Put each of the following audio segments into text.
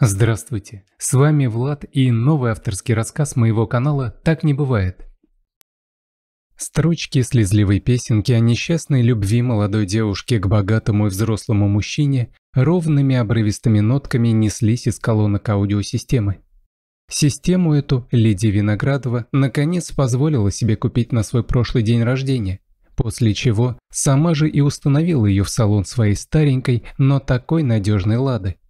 Здравствуйте, с вами Влад и новый авторский рассказ моего канала «Так не бывает». Строчки слезливой песенки о несчастной любви молодой девушки к богатому и взрослому мужчине ровными обрывистыми нотками неслись из колонок аудиосистемы. Систему эту Лидия Виноградова наконец позволила себе купить на свой прошлый день рождения, после чего сама же и установила ее в салон своей старенькой, но такой надежной лады –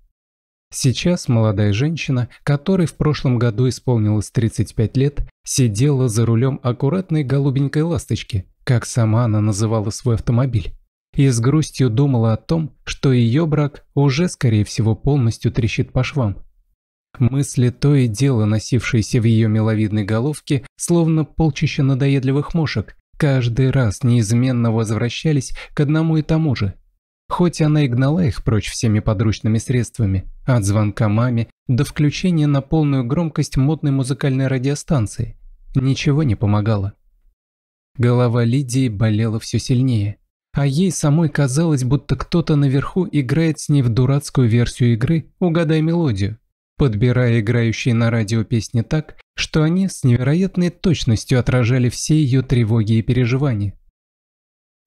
Сейчас молодая женщина, которой в прошлом году исполнилось 35 лет, сидела за рулем аккуратной голубенькой ласточки, как сама она называла свой автомобиль, и с грустью думала о том, что ее брак уже, скорее всего, полностью трещит по швам. Мысли то и дело, носившиеся в ее миловидной головке, словно полчища надоедливых мошек, каждый раз неизменно возвращались к одному и тому же – Хоть она и гнала их прочь всеми подручными средствами, от звонка маме до включения на полную громкость модной музыкальной радиостанции, ничего не помогало. Голова Лидии болела все сильнее, а ей самой казалось, будто кто-то наверху играет с ней в дурацкую версию игры «Угадай мелодию», подбирая играющие на радио песни так, что они с невероятной точностью отражали все ее тревоги и переживания.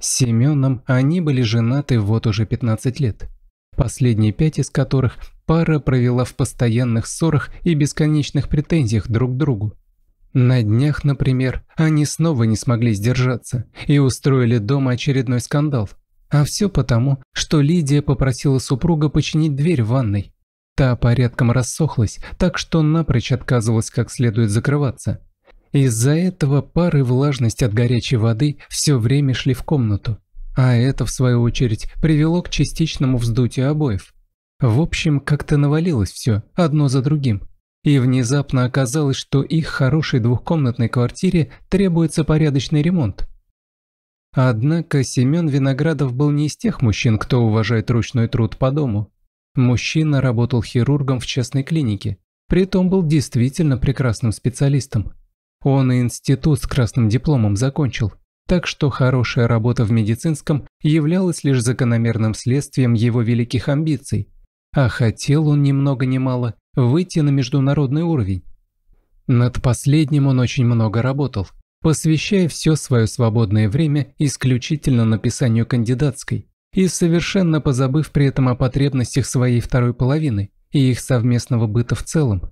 С Семеном они были женаты вот уже 15 лет, последние пять из которых пара провела в постоянных ссорах и бесконечных претензиях друг к другу. На днях, например, они снова не смогли сдержаться и устроили дома очередной скандал. А все потому, что Лидия попросила супруга починить дверь в ванной. Та порядком рассохлась, так что напрочь отказывалась как следует закрываться. Из-за этого пар и влажность от горячей воды все время шли в комнату, а это, в свою очередь, привело к частичному вздутию обоев. В общем, как-то навалилось все, одно за другим. И внезапно оказалось, что их хорошей двухкомнатной квартире требуется порядочный ремонт. Однако Семен Виноградов был не из тех мужчин, кто уважает ручной труд по дому. Мужчина работал хирургом в частной клинике, притом был действительно прекрасным специалистом. Он и институт с красным дипломом закончил, так что хорошая работа в медицинском являлась лишь закономерным следствием его великих амбиций, а хотел он ни много ни мало выйти на международный уровень. Над последним он очень много работал, посвящая все свое свободное время исключительно написанию кандидатской и совершенно позабыв при этом о потребностях своей второй половины и их совместного быта в целом.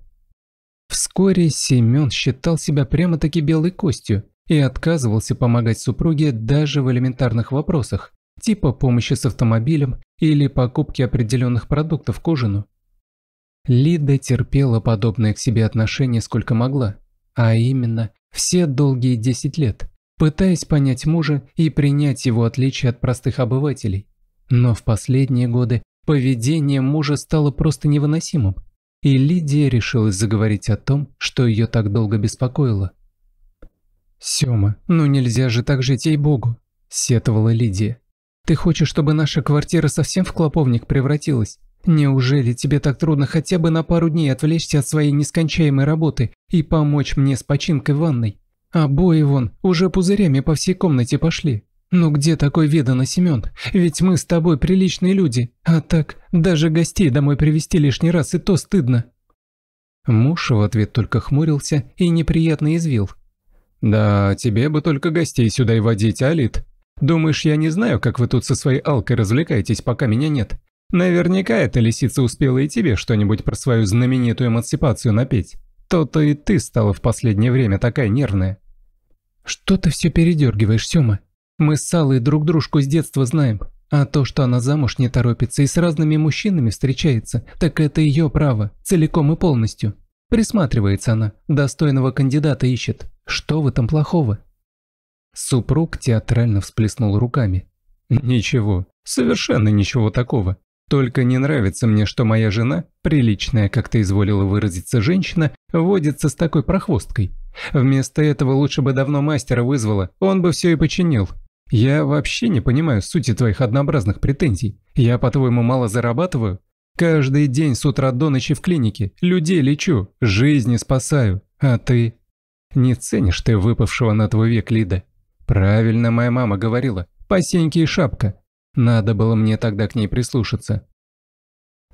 Вскоре Семен считал себя прямо-таки белой костью и отказывался помогать супруге даже в элементарных вопросах, типа помощи с автомобилем или покупки определенных продуктов к ужину. Лида терпела подобное к себе отношение сколько могла, а именно все долгие 10 лет, пытаясь понять мужа и принять его отличие от простых обывателей. Но в последние годы поведение мужа стало просто невыносимым – и Лидия решилась заговорить о том, что ее так долго беспокоило. «Сема, ну нельзя же так жить, ей-богу!» – сетовала Лидия. «Ты хочешь, чтобы наша квартира совсем в клоповник превратилась? Неужели тебе так трудно хотя бы на пару дней отвлечься от своей нескончаемой работы и помочь мне с починкой ванной? Обои вон уже пузырями по всей комнате пошли». «Ну где такой ведано, Семен? Ведь мы с тобой приличные люди, а так даже гостей домой привезти лишний раз и то стыдно». Муж в ответ только хмурился и неприятно извил. «Да, тебе бы только гостей сюда и водить, Алит. Думаешь, я не знаю, как вы тут со своей Алкой развлекаетесь, пока меня нет? Наверняка эта лисица успела и тебе что-нибудь про свою знаменитую эмансипацию напеть. То-то и ты стала в последнее время такая нервная». «Что ты все передергиваешь, Сёма?» Мы с Салой друг дружку с детства знаем, а то, что она замуж не торопится и с разными мужчинами встречается, так это ее право, целиком и полностью. Присматривается она, достойного кандидата ищет. Что в этом плохого? Супруг театрально всплеснул руками. Ничего, совершенно ничего такого. Только не нравится мне, что моя жена, приличная, как ты изволила выразиться, женщина, водится с такой прохвосткой. Вместо этого лучше бы давно мастера вызвала, он бы все и починил. Я вообще не понимаю сути твоих однообразных претензий. Я, по-твоему, мало зарабатываю? Каждый день с утра до ночи в клинике, людей лечу, жизни спасаю, а ты... Не ценишь ты выпавшего на твой век Лида. Правильно моя мама говорила, посеньки и шапка. Надо было мне тогда к ней прислушаться.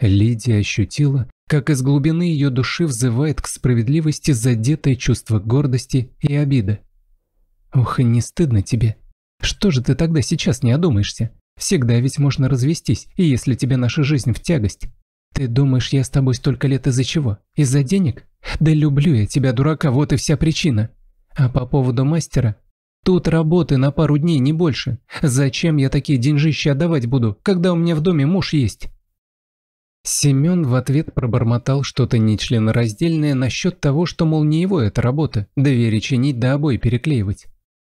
Лидия ощутила, как из глубины ее души взывает к справедливости задетое чувство гордости и обида. «Ох, и не стыдно тебе», что же ты тогда сейчас не одумаешься? Всегда ведь можно развестись, и если тебе наша жизнь в тягость. Ты думаешь, я с тобой столько лет из-за чего? Из-за денег? Да люблю я тебя, дурака, вот и вся причина. А по поводу мастера? Тут работы на пару дней, не больше. Зачем я такие деньжища отдавать буду, когда у меня в доме муж есть? Семен в ответ пробормотал что-то нечленораздельное насчет того, что, мол, не его эта работа, да чинить, да обои переклеивать.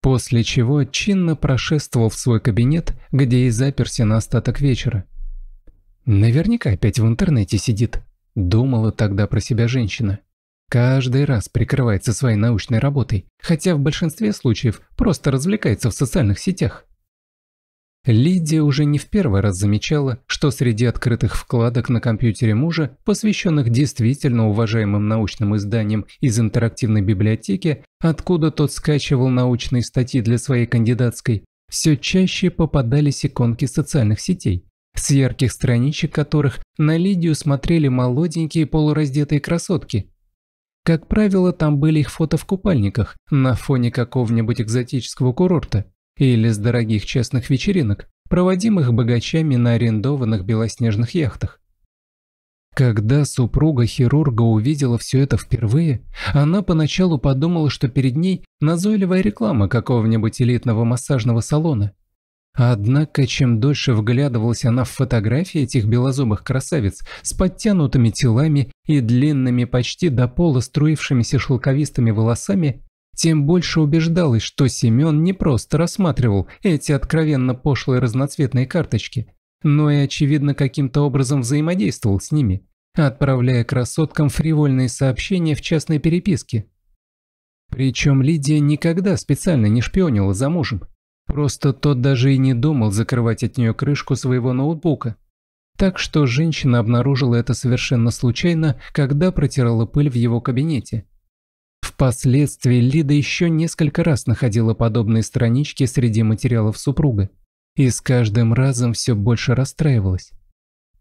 После чего чинно прошествовал в свой кабинет, где и заперся на остаток вечера. «Наверняка опять в интернете сидит», – думала тогда про себя женщина. Каждый раз прикрывается своей научной работой, хотя в большинстве случаев просто развлекается в социальных сетях. Лидия уже не в первый раз замечала, что среди открытых вкладок на компьютере мужа, посвященных действительно уважаемым научным изданиям из интерактивной библиотеки, откуда тот скачивал научные статьи для своей кандидатской, все чаще попадались иконки социальных сетей, с ярких страничек которых на Лидию смотрели молоденькие полураздетые красотки. Как правило, там были их фото в купальниках на фоне какого-нибудь экзотического курорта или с дорогих честных вечеринок, проводимых богачами на арендованных белоснежных яхтах. Когда супруга хирурга увидела все это впервые, она поначалу подумала, что перед ней назойливая реклама какого-нибудь элитного массажного салона. Однако, чем дольше вглядывалась она в фотографии этих белозубых красавиц с подтянутыми телами и длинными почти до пола струившимися шелковистыми волосами, тем больше убеждалась, что Семен не просто рассматривал эти откровенно пошлые разноцветные карточки, но и, очевидно, каким-то образом взаимодействовал с ними, отправляя красоткам фривольные сообщения в частной переписке. Причем Лидия никогда специально не шпионила за мужем. Просто тот даже и не думал закрывать от нее крышку своего ноутбука. Так что женщина обнаружила это совершенно случайно, когда протирала пыль в его кабинете – Впоследствии Лида еще несколько раз находила подобные странички среди материалов супруга и с каждым разом все больше расстраивалась.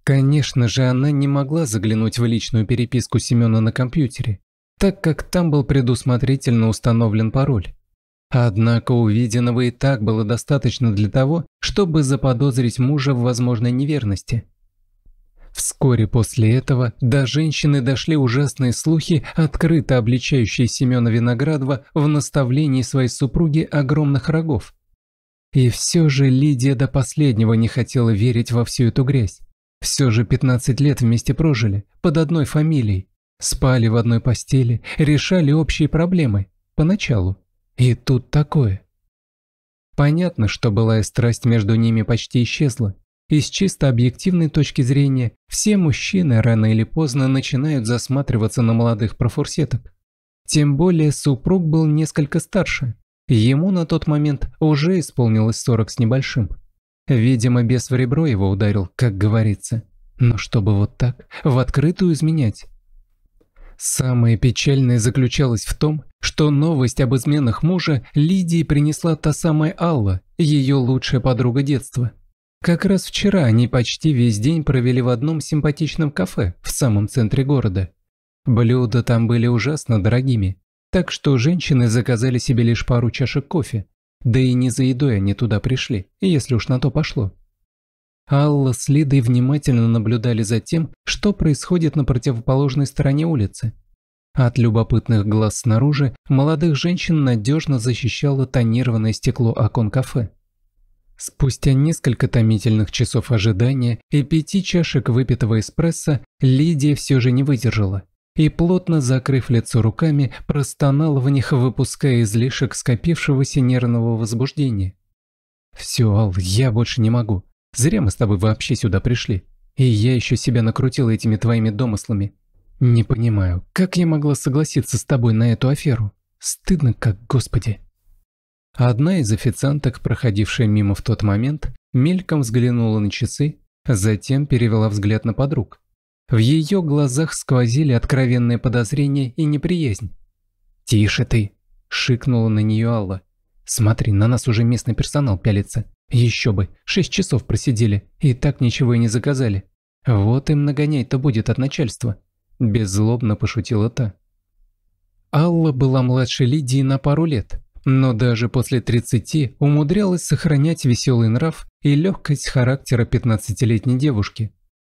Конечно же, она не могла заглянуть в личную переписку Семена на компьютере, так как там был предусмотрительно установлен пароль. Однако увиденного и так было достаточно для того, чтобы заподозрить мужа в возможной неверности. Вскоре после этого до женщины дошли ужасные слухи, открыто обличающие Семена Виноградова в наставлении своей супруги огромных рогов. И все же Лидия до последнего не хотела верить во всю эту грязь. Все же 15 лет вместе прожили, под одной фамилией, спали в одной постели, решали общие проблемы, поначалу. И тут такое. Понятно, что былая страсть между ними почти исчезла. Из чисто объективной точки зрения, все мужчины рано или поздно начинают засматриваться на молодых профурсеток. Тем более супруг был несколько старше. Ему на тот момент уже исполнилось 40 с небольшим. Видимо, бес в ребро его ударил, как говорится. Но чтобы вот так, в открытую изменять. Самое печальное заключалось в том, что новость об изменах мужа Лидии принесла та самая Алла, ее лучшая подруга детства. Как раз вчера они почти весь день провели в одном симпатичном кафе в самом центре города. Блюда там были ужасно дорогими, так что женщины заказали себе лишь пару чашек кофе, да и не за едой они туда пришли, если уж на то пошло. Алла с Лидой внимательно наблюдали за тем, что происходит на противоположной стороне улицы. От любопытных глаз снаружи молодых женщин надежно защищало тонированное стекло окон кафе. Спустя несколько томительных часов ожидания и пяти чашек выпитого эспрессо Лидия все же не выдержала и, плотно закрыв лицо руками, простонала в них, выпуская излишек скопившегося нервного возбуждения. «Все, Ал, я больше не могу. Зря мы с тобой вообще сюда пришли. И я еще себя накрутила этими твоими домыслами. Не понимаю, как я могла согласиться с тобой на эту аферу? Стыдно как, господи!» Одна из официанток, проходившая мимо в тот момент, мельком взглянула на часы, затем перевела взгляд на подруг. В ее глазах сквозили откровенное подозрение и неприязнь. «Тише ты!» – шикнула на нее Алла. «Смотри, на нас уже местный персонал пялится. Еще бы, шесть часов просидели, и так ничего и не заказали. Вот им нагонять-то будет от начальства!» – беззлобно пошутила та. Алла была младше Лидии на пару лет, но даже после 30 умудрялась сохранять веселый нрав и легкость характера 15-летней девушки.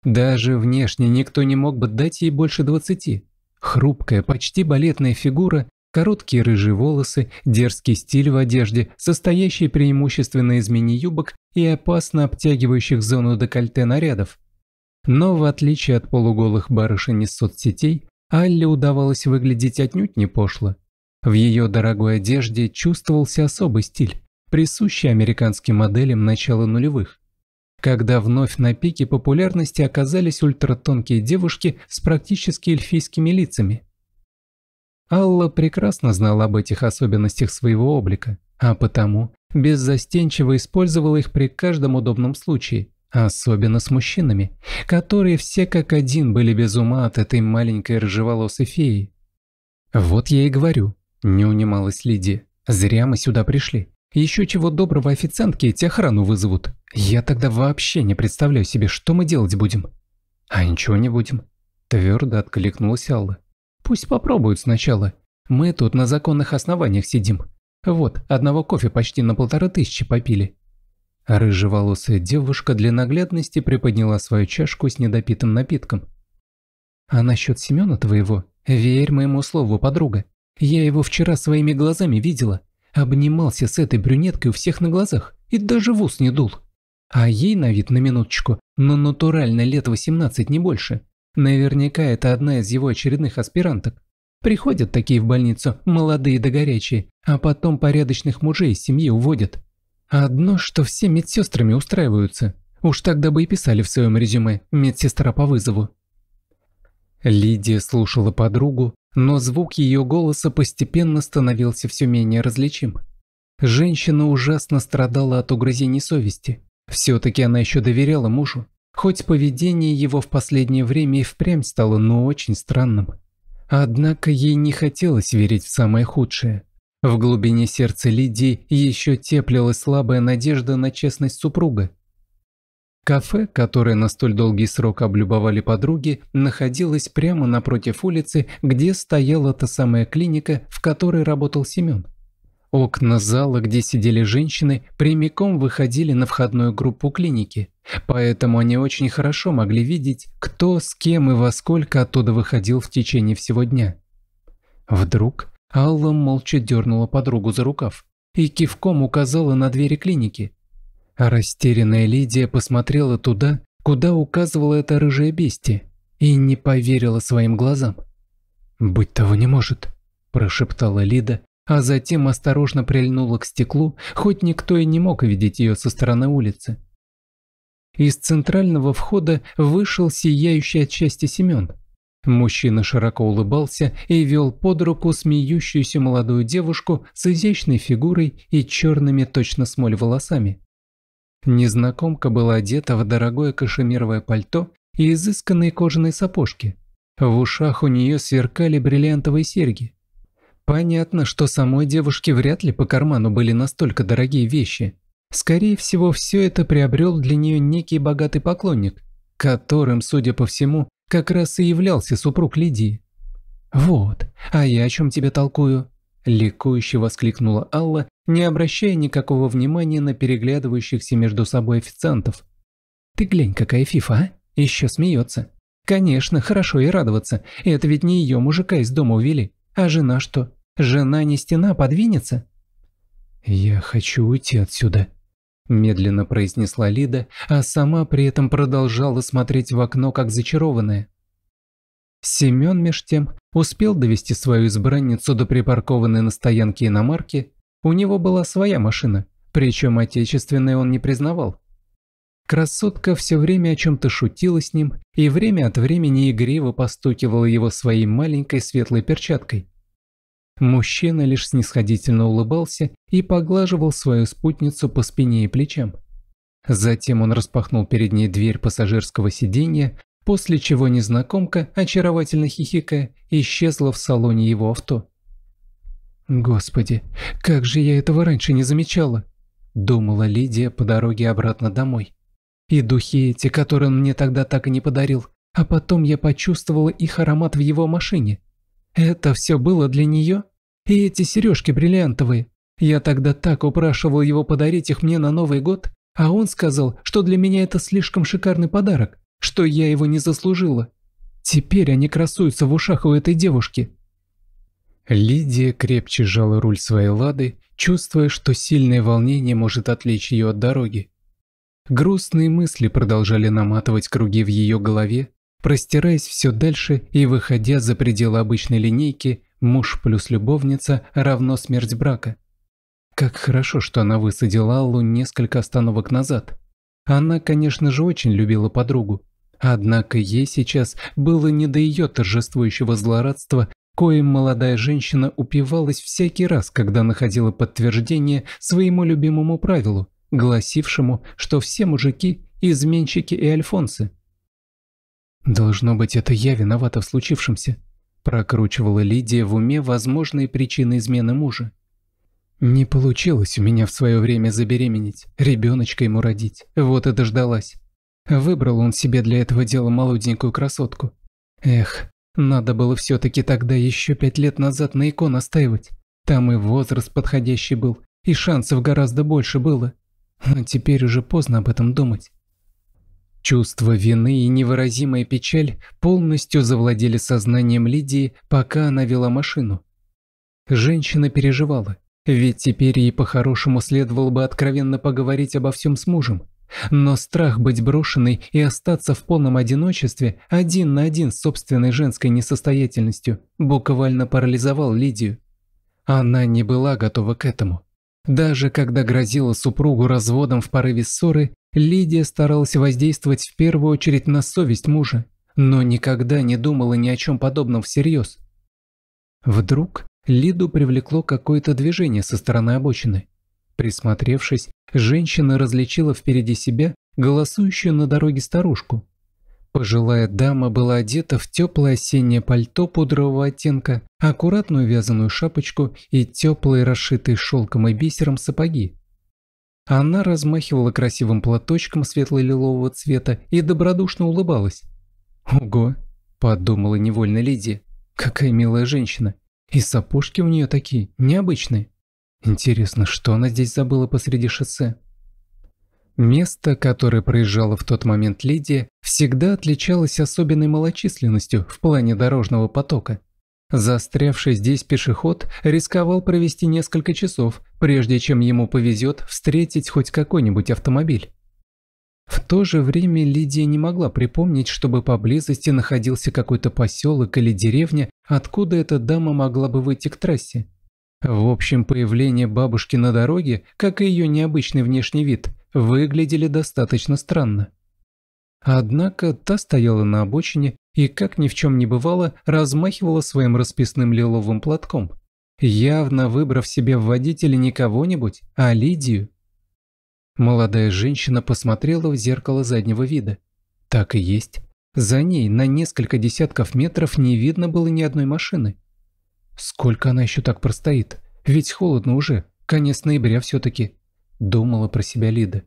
Даже внешне никто не мог бы дать ей больше 20. Хрупкая, почти балетная фигура, короткие рыжие волосы, дерзкий стиль в одежде, состоящий преимущественно из мини-юбок и опасно обтягивающих зону декольте нарядов. Но в отличие от полуголых барышень из соцсетей, Алле удавалось выглядеть отнюдь не пошло. В ее дорогой одежде чувствовался особый стиль, присущий американским моделям начала нулевых, когда вновь на пике популярности оказались ультратонкие девушки с практически эльфийскими лицами. Алла прекрасно знала об этих особенностях своего облика, а потому беззастенчиво использовала их при каждом удобном случае, особенно с мужчинами, которые все как один были без ума от этой маленькой рыжеволосой феи. Вот я и говорю, не унималась Лидия. «Зря мы сюда пришли. Еще чего доброго официантки эти охрану вызовут. Я тогда вообще не представляю себе, что мы делать будем». «А ничего не будем», – твердо откликнулась Алла. «Пусть попробуют сначала. Мы тут на законных основаниях сидим. Вот, одного кофе почти на полторы тысячи попили». Рыжеволосая девушка для наглядности приподняла свою чашку с недопитым напитком. «А насчет Семена твоего? Верь моему слову, подруга. Я его вчера своими глазами видела. Обнимался с этой брюнеткой у всех на глазах и даже в ус не дул. А ей на вид на минуточку, но натурально лет 18, не больше. Наверняка это одна из его очередных аспиранток. Приходят такие в больницу, молодые да горячие, а потом порядочных мужей из семьи уводят. Одно, что все медсестрами устраиваются. Уж тогда бы и писали в своем резюме «медсестра по вызову». Лидия слушала подругу, но звук ее голоса постепенно становился все менее различим. Женщина ужасно страдала от угрызений совести. Все-таки она еще доверяла мужу, хоть поведение его в последнее время и впрямь стало, но очень странным. Однако ей не хотелось верить в самое худшее. В глубине сердца Лидии еще теплилась слабая надежда на честность супруга, Кафе, которое на столь долгий срок облюбовали подруги, находилось прямо напротив улицы, где стояла та самая клиника, в которой работал Семен. Окна зала, где сидели женщины, прямиком выходили на входную группу клиники, поэтому они очень хорошо могли видеть, кто с кем и во сколько оттуда выходил в течение всего дня. Вдруг Алла молча дернула подругу за рукав и кивком указала на двери клиники, а растерянная Лидия посмотрела туда, куда указывала это рыжее бестие, и не поверила своим глазам. «Быть того не может», – прошептала Лида, а затем осторожно прильнула к стеклу, хоть никто и не мог видеть ее со стороны улицы. Из центрального входа вышел сияющий от счастья Семен. Мужчина широко улыбался и вел под руку смеющуюся молодую девушку с изящной фигурой и черными точно смоль волосами. Незнакомка была одета в дорогое кашемировое пальто и изысканные кожаные сапожки. В ушах у нее сверкали бриллиантовые серьги. Понятно, что самой девушке вряд ли по карману были настолько дорогие вещи. Скорее всего, все это приобрел для нее некий богатый поклонник, которым, судя по всему, как раз и являлся супруг Лидии. «Вот, а я о чем тебе толкую?» Ликующе воскликнула Алла, не обращая никакого внимания на переглядывающихся между собой официантов. «Ты глянь, какая фифа, а? Еще смеется. Конечно, хорошо и радоваться. Это ведь не ее мужика из дома увели. А жена что? Жена не стена а подвинется?» «Я хочу уйти отсюда», – медленно произнесла Лида, а сама при этом продолжала смотреть в окно, как зачарованная. Семен меж тем Успел довести свою избранницу до припаркованной на стоянке иномарки, у него была своя машина, причем отечественной он не признавал. Красотка все время о чем-то шутила с ним и время от времени игриво постукивала его своей маленькой светлой перчаткой. Мужчина лишь снисходительно улыбался и поглаживал свою спутницу по спине и плечам. Затем он распахнул перед ней дверь пассажирского сиденья, после чего незнакомка, очаровательно хихикая, исчезла в салоне его авто. «Господи, как же я этого раньше не замечала!» – думала Лидия по дороге обратно домой. «И духи эти, которые он мне тогда так и не подарил, а потом я почувствовала их аромат в его машине. Это все было для нее? И эти сережки бриллиантовые. Я тогда так упрашивал его подарить их мне на Новый год, а он сказал, что для меня это слишком шикарный подарок что я его не заслужила. Теперь они красуются в ушах у этой девушки. Лидия крепче сжала руль своей лады, чувствуя, что сильное волнение может отвлечь ее от дороги. Грустные мысли продолжали наматывать круги в ее голове, простираясь все дальше и выходя за пределы обычной линейки «муж плюс любовница равно смерть брака». Как хорошо, что она высадила Аллу несколько остановок назад. Она, конечно же, очень любила подругу, Однако ей сейчас было не до ее торжествующего злорадства, коим молодая женщина упивалась всякий раз, когда находила подтверждение своему любимому правилу, гласившему, что все мужики – изменщики и альфонсы. «Должно быть, это я виновата в случившемся», – прокручивала Лидия в уме возможные причины измены мужа. «Не получилось у меня в свое время забеременеть, ребеночка ему родить, вот и дождалась. Выбрал он себе для этого дела молоденькую красотку. Эх, надо было все-таки тогда еще пять лет назад на икон настаивать. Там и возраст подходящий был, и шансов гораздо больше было. Но а теперь уже поздно об этом думать. Чувство вины и невыразимая печаль полностью завладели сознанием Лидии, пока она вела машину. Женщина переживала, ведь теперь ей по-хорошему следовало бы откровенно поговорить обо всем с мужем, но страх быть брошенной и остаться в полном одиночестве один на один с собственной женской несостоятельностью буквально парализовал Лидию. Она не была готова к этому. Даже когда грозила супругу разводом в порыве ссоры, Лидия старалась воздействовать в первую очередь на совесть мужа, но никогда не думала ни о чем подобном всерьез. Вдруг Лиду привлекло какое-то движение со стороны обочины. Присмотревшись, женщина различила впереди себя голосующую на дороге старушку. Пожилая дама была одета в теплое осеннее пальто пудрового оттенка, аккуратную вязаную шапочку и теплые, расшитые шелком и бисером сапоги. Она размахивала красивым платочком светло-лилового цвета и добродушно улыбалась. «Ого!» – подумала невольно Лидия. «Какая милая женщина! И сапожки у нее такие, необычные!» Интересно, что она здесь забыла посреди шоссе? Место, которое проезжала в тот момент Лидия, всегда отличалось особенной малочисленностью в плане дорожного потока. Застрявший здесь пешеход рисковал провести несколько часов, прежде чем ему повезет встретить хоть какой-нибудь автомобиль. В то же время Лидия не могла припомнить, чтобы поблизости находился какой-то поселок или деревня, откуда эта дама могла бы выйти к трассе. В общем, появление бабушки на дороге, как и ее необычный внешний вид, выглядели достаточно странно. Однако та стояла на обочине и, как ни в чем не бывало, размахивала своим расписным лиловым платком, явно выбрав себе в водителе не кого-нибудь, а Лидию. Молодая женщина посмотрела в зеркало заднего вида. Так и есть. За ней на несколько десятков метров не видно было ни одной машины, Сколько она еще так простоит? Ведь холодно уже, конец ноября все-таки. Думала про себя Лида.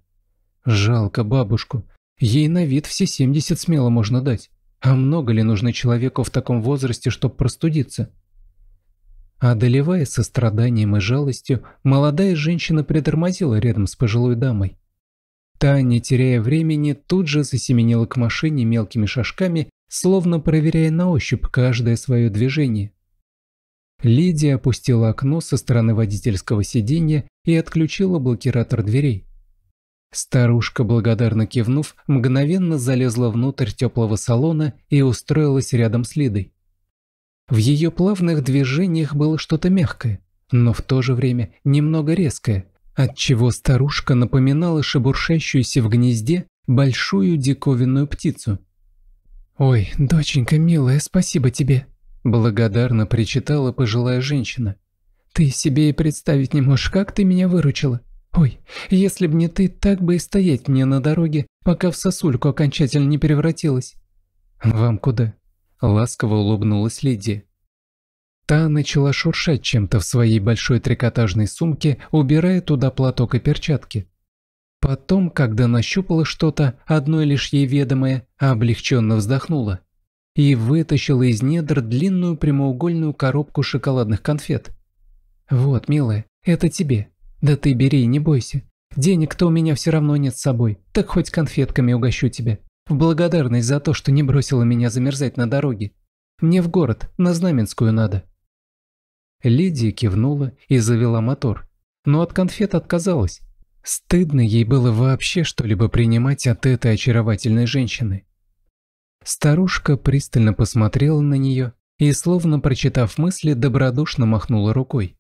Жалко бабушку. Ей на вид все 70 смело можно дать. А много ли нужно человеку в таком возрасте, чтобы простудиться? Одолевая состраданием и жалостью, молодая женщина притормозила рядом с пожилой дамой. Та, не теряя времени, тут же засеменила к машине мелкими шажками, словно проверяя на ощупь каждое свое движение. Лидия опустила окно со стороны водительского сиденья и отключила блокиратор дверей. Старушка, благодарно кивнув, мгновенно залезла внутрь теплого салона и устроилась рядом с Лидой. В ее плавных движениях было что-то мягкое, но в то же время немного резкое, отчего старушка напоминала шебуршащуюся в гнезде большую диковинную птицу. «Ой, доченька милая, спасибо тебе!» Благодарно причитала пожилая женщина. «Ты себе и представить не можешь, как ты меня выручила. Ой, если б не ты, так бы и стоять мне на дороге, пока в сосульку окончательно не превратилась». «Вам куда?» – ласково улыбнулась Лидия. Та начала шуршать чем-то в своей большой трикотажной сумке, убирая туда платок и перчатки. Потом, когда нащупала что-то, одной лишь ей ведомое, облегченно вздохнула и вытащила из недр длинную прямоугольную коробку шоколадных конфет. «Вот, милая, это тебе. Да ты бери, не бойся. Денег-то у меня все равно нет с собой, так хоть конфетками угощу тебя. В благодарность за то, что не бросила меня замерзать на дороге. Мне в город, на Знаменскую надо». Лидия кивнула и завела мотор, но от конфет отказалась. Стыдно ей было вообще что-либо принимать от этой очаровательной женщины. Старушка пристально посмотрела на нее и, словно прочитав мысли, добродушно махнула рукой.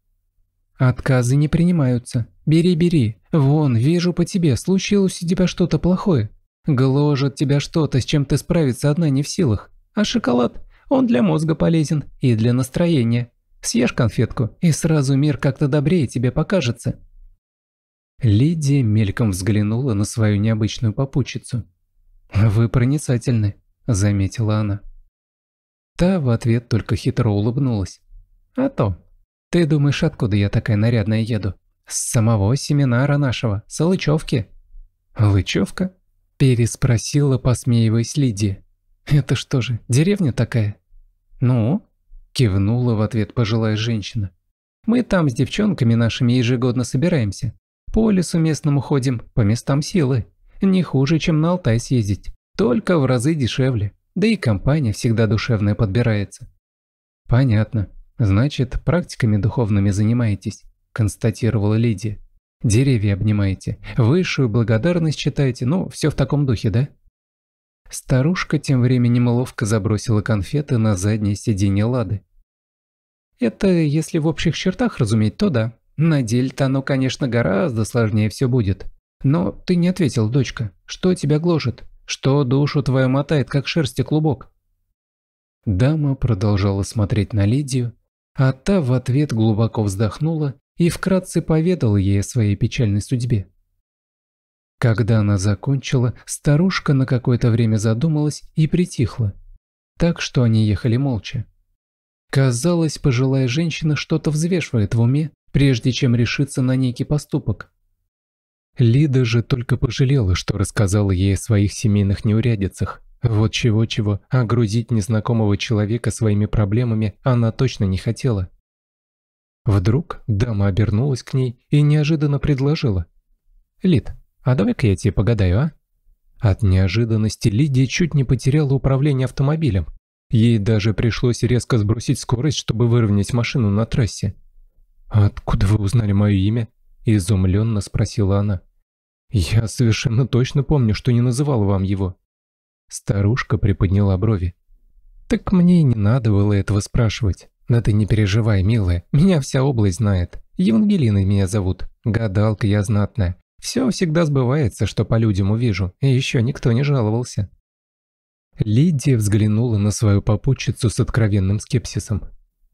«Отказы не принимаются. Бери, бери. Вон, вижу по тебе, случилось у тебя что-то плохое. Гложет тебя что-то, с чем ты справиться одна не в силах. А шоколад? Он для мозга полезен и для настроения. Съешь конфетку, и сразу мир как-то добрее тебе покажется». Лидия мельком взглянула на свою необычную попутчицу. «Вы проницательны», заметила она. Та в ответ только хитро улыбнулась. «А то. Ты думаешь, откуда я такая нарядная еду? С самого семинара нашего, с Лычевки». «Лычевка?» – переспросила, посмеиваясь Лидия. «Это что же, деревня такая?» «Ну?» – кивнула в ответ пожилая женщина. «Мы там с девчонками нашими ежегодно собираемся. По лесу местному ходим, по местам силы. Не хуже, чем на Алтай съездить. Только в разы дешевле, да и компания всегда душевная подбирается. Понятно. Значит, практиками духовными занимаетесь, констатировала Лидия. Деревья обнимаете, высшую благодарность читаете, ну, все в таком духе, да? Старушка тем временем ловко забросила конфеты на заднее сиденье Лады. Это если в общих чертах разуметь, то да. На деле-то оно, конечно, гораздо сложнее все будет. Но ты не ответил, дочка, что тебя гложет? что душу твою мотает, как шерсти клубок?» Дама продолжала смотреть на Лидию, а та в ответ глубоко вздохнула и вкратце поведала ей о своей печальной судьбе. Когда она закончила, старушка на какое-то время задумалась и притихла, так что они ехали молча. Казалось, пожилая женщина что-то взвешивает в уме, прежде чем решиться на некий поступок. Лида же только пожалела, что рассказала ей о своих семейных неурядицах. Вот чего-чего, а грузить незнакомого человека своими проблемами она точно не хотела. Вдруг дама обернулась к ней и неожиданно предложила. «Лид, а давай-ка я тебе погадаю, а?» От неожиданности Лидия чуть не потеряла управление автомобилем. Ей даже пришлось резко сбросить скорость, чтобы выровнять машину на трассе. «Откуда вы узнали мое имя?» Изумленно спросила она. «Я совершенно точно помню, что не называл вам его». Старушка приподняла брови. «Так мне и не надо было этого спрашивать. Но ты не переживай, милая, меня вся область знает. Евангелиной меня зовут. Гадалка я знатная. Все всегда сбывается, что по людям увижу, и еще никто не жаловался». Лидия взглянула на свою попутчицу с откровенным скепсисом.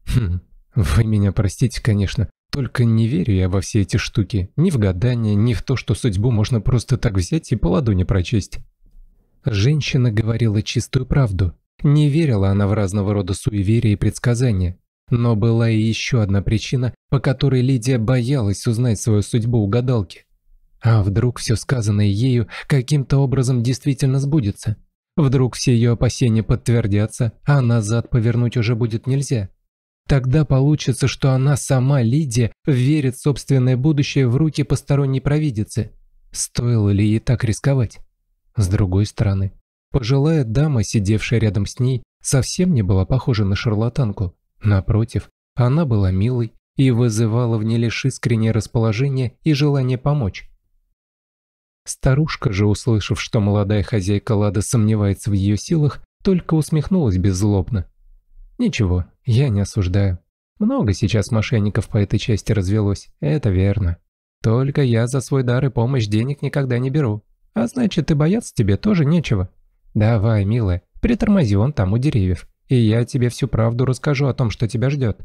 «Хм, вы меня простите, конечно, только не верю я во все эти штуки, ни в гадания, ни в то, что судьбу можно просто так взять и по ладони прочесть. Женщина говорила чистую правду. Не верила она в разного рода суеверия и предсказания. Но была и еще одна причина, по которой Лидия боялась узнать свою судьбу у гадалки. А вдруг все сказанное ею каким-то образом действительно сбудется? Вдруг все ее опасения подтвердятся, а назад повернуть уже будет нельзя? Тогда получится, что она сама, Лидия, верит в собственное будущее в руки посторонней провидицы. Стоило ли ей так рисковать? С другой стороны, пожилая дама, сидевшая рядом с ней, совсем не была похожа на шарлатанку. Напротив, она была милой и вызывала в ней лишь искреннее расположение и желание помочь. Старушка же, услышав, что молодая хозяйка Лада сомневается в ее силах, только усмехнулась беззлобно. «Ничего, я не осуждаю. Много сейчас мошенников по этой части развелось, это верно. Только я за свой дар и помощь денег никогда не беру. А значит, и бояться тебе тоже нечего. Давай, милая, притормози он там у деревьев, и я тебе всю правду расскажу о том, что тебя ждет.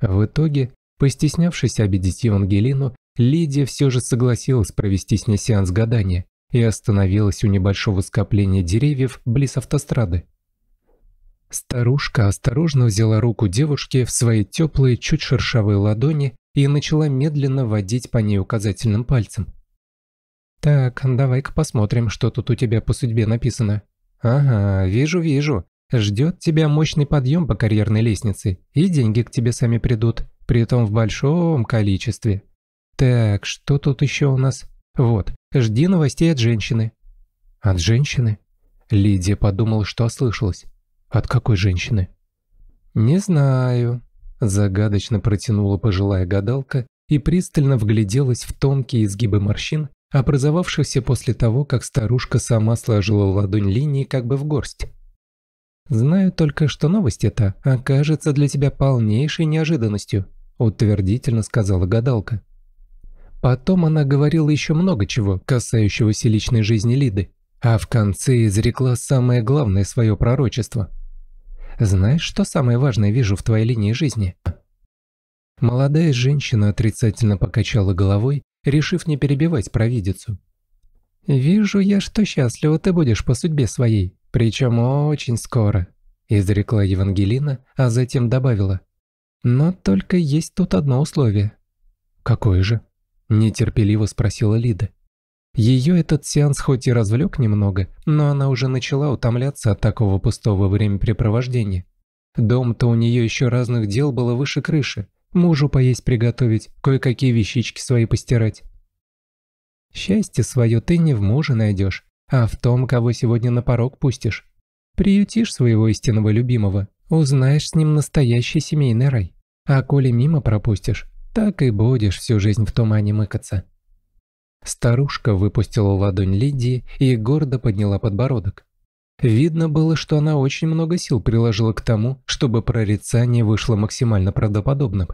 В итоге, постеснявшись обидеть Евангелину, Лидия все же согласилась провести с ней сеанс гадания и остановилась у небольшого скопления деревьев близ автострады. Старушка осторожно взяла руку девушки в свои теплые, чуть шершавые ладони и начала медленно водить по ней указательным пальцем. «Так, давай-ка посмотрим, что тут у тебя по судьбе написано». «Ага, вижу, вижу. Ждет тебя мощный подъем по карьерной лестнице, и деньги к тебе сами придут, притом в большом количестве. Так, что тут еще у нас? Вот, жди новостей от женщины». «От женщины?» Лидия подумала, что ослышалась. «От какой женщины?» «Не знаю», – загадочно протянула пожилая гадалка и пристально вгляделась в тонкие изгибы морщин, образовавшихся после того, как старушка сама сложила ладонь линии как бы в горсть. «Знаю только, что новость эта окажется для тебя полнейшей неожиданностью», – утвердительно сказала гадалка. Потом она говорила еще много чего, касающегося личной жизни Лиды, а в конце изрекла самое главное свое пророчество – знаешь, что самое важное вижу в твоей линии жизни?» Молодая женщина отрицательно покачала головой, решив не перебивать провидицу. «Вижу я, что счастлива ты будешь по судьбе своей, причем очень скоро», – изрекла Евангелина, а затем добавила. «Но только есть тут одно условие». «Какое же?» – нетерпеливо спросила Лида. Ее этот сеанс хоть и развлек немного, но она уже начала утомляться от такого пустого времяпрепровождения. Дом-то у нее еще разных дел было выше крыши. Мужу поесть приготовить, кое-какие вещички свои постирать. Счастье свое ты не в муже найдешь, а в том, кого сегодня на порог пустишь. Приютишь своего истинного любимого, узнаешь с ним настоящий семейный рай. А коли мимо пропустишь, так и будешь всю жизнь в тумане мыкаться. Старушка выпустила ладонь Лидии и гордо подняла подбородок. Видно было, что она очень много сил приложила к тому, чтобы прорицание вышло максимально правдоподобным.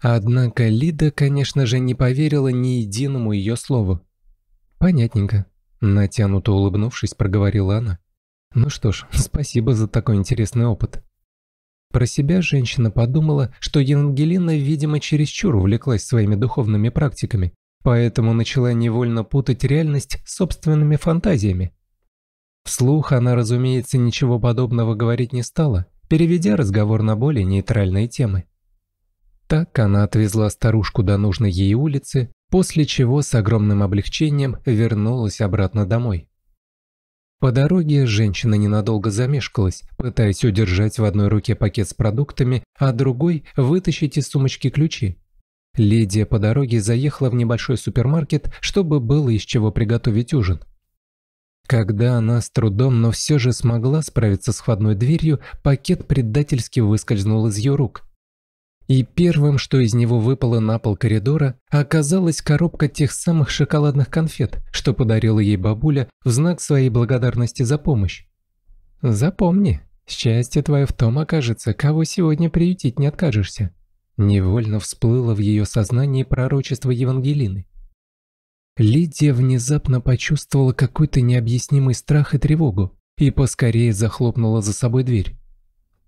Однако Лида, конечно же, не поверила ни единому ее слову. «Понятненько», – натянуто улыбнувшись, проговорила она. «Ну что ж, спасибо за такой интересный опыт». Про себя женщина подумала, что Евангелина, видимо, чересчур увлеклась своими духовными практиками поэтому начала невольно путать реальность собственными фантазиями. Вслух она, разумеется, ничего подобного говорить не стала, переведя разговор на более нейтральные темы. Так она отвезла старушку до нужной ей улицы, после чего с огромным облегчением вернулась обратно домой. По дороге женщина ненадолго замешкалась, пытаясь удержать в одной руке пакет с продуктами, а другой – вытащить из сумочки ключи. Лидия по дороге заехала в небольшой супермаркет, чтобы было из чего приготовить ужин. Когда она с трудом, но все же смогла справиться с входной дверью, пакет предательски выскользнул из ее рук. И первым, что из него выпало на пол коридора, оказалась коробка тех самых шоколадных конфет, что подарила ей бабуля в знак своей благодарности за помощь. «Запомни, счастье твое в том окажется, кого сегодня приютить не откажешься», Невольно всплыло в ее сознании пророчество Евангелины. Лидия внезапно почувствовала какой-то необъяснимый страх и тревогу и поскорее захлопнула за собой дверь.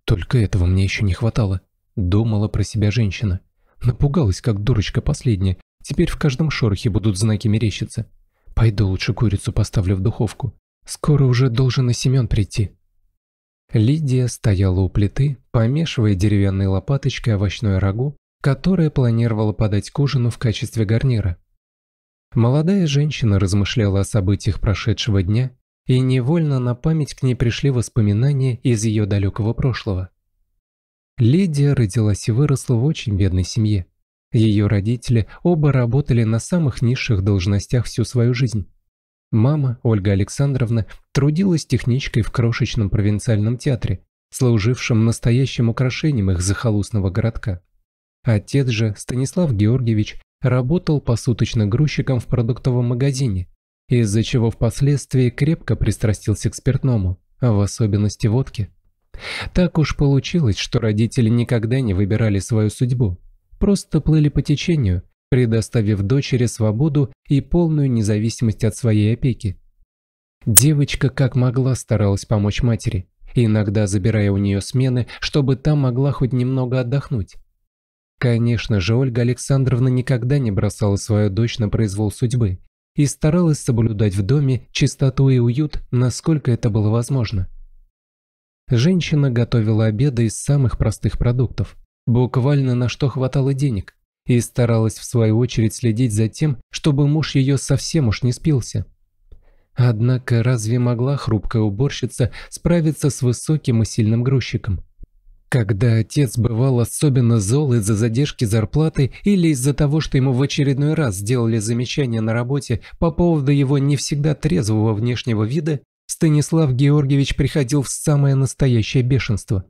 «Только этого мне еще не хватало», — думала про себя женщина. Напугалась, как дурочка последняя. Теперь в каждом шорохе будут знаки мерещицы. Пойду лучше курицу поставлю в духовку. Скоро уже должен и Семен прийти. Лидия стояла у плиты, помешивая деревянной лопаточкой овощное рагу, которое планировала подать к ужину в качестве гарнира. Молодая женщина размышляла о событиях прошедшего дня, и невольно на память к ней пришли воспоминания из ее далекого прошлого. Лидия родилась и выросла в очень бедной семье. Ее родители оба работали на самых низших должностях всю свою жизнь. Мама, Ольга Александровна, трудилась техничкой в крошечном провинциальном театре, служившем настоящим украшением их захолустного городка. Отец же, Станислав Георгиевич, работал посуточно грузчиком в продуктовом магазине, из-за чего впоследствии крепко пристрастился к спиртному, а в особенности водке. Так уж получилось, что родители никогда не выбирали свою судьбу, просто плыли по течению, предоставив дочери свободу и полную независимость от своей опеки. Девочка как могла старалась помочь матери, иногда забирая у нее смены, чтобы та могла хоть немного отдохнуть. Конечно же, Ольга Александровна никогда не бросала свою дочь на произвол судьбы и старалась соблюдать в доме чистоту и уют, насколько это было возможно. Женщина готовила обеды из самых простых продуктов, буквально на что хватало денег, и старалась в свою очередь следить за тем, чтобы муж ее совсем уж не спился. Однако разве могла хрупкая уборщица справиться с высоким и сильным грузчиком? Когда отец бывал особенно зол из-за задержки зарплаты или из-за того, что ему в очередной раз сделали замечание на работе по поводу его не всегда трезвого внешнего вида, Станислав Георгиевич приходил в самое настоящее бешенство.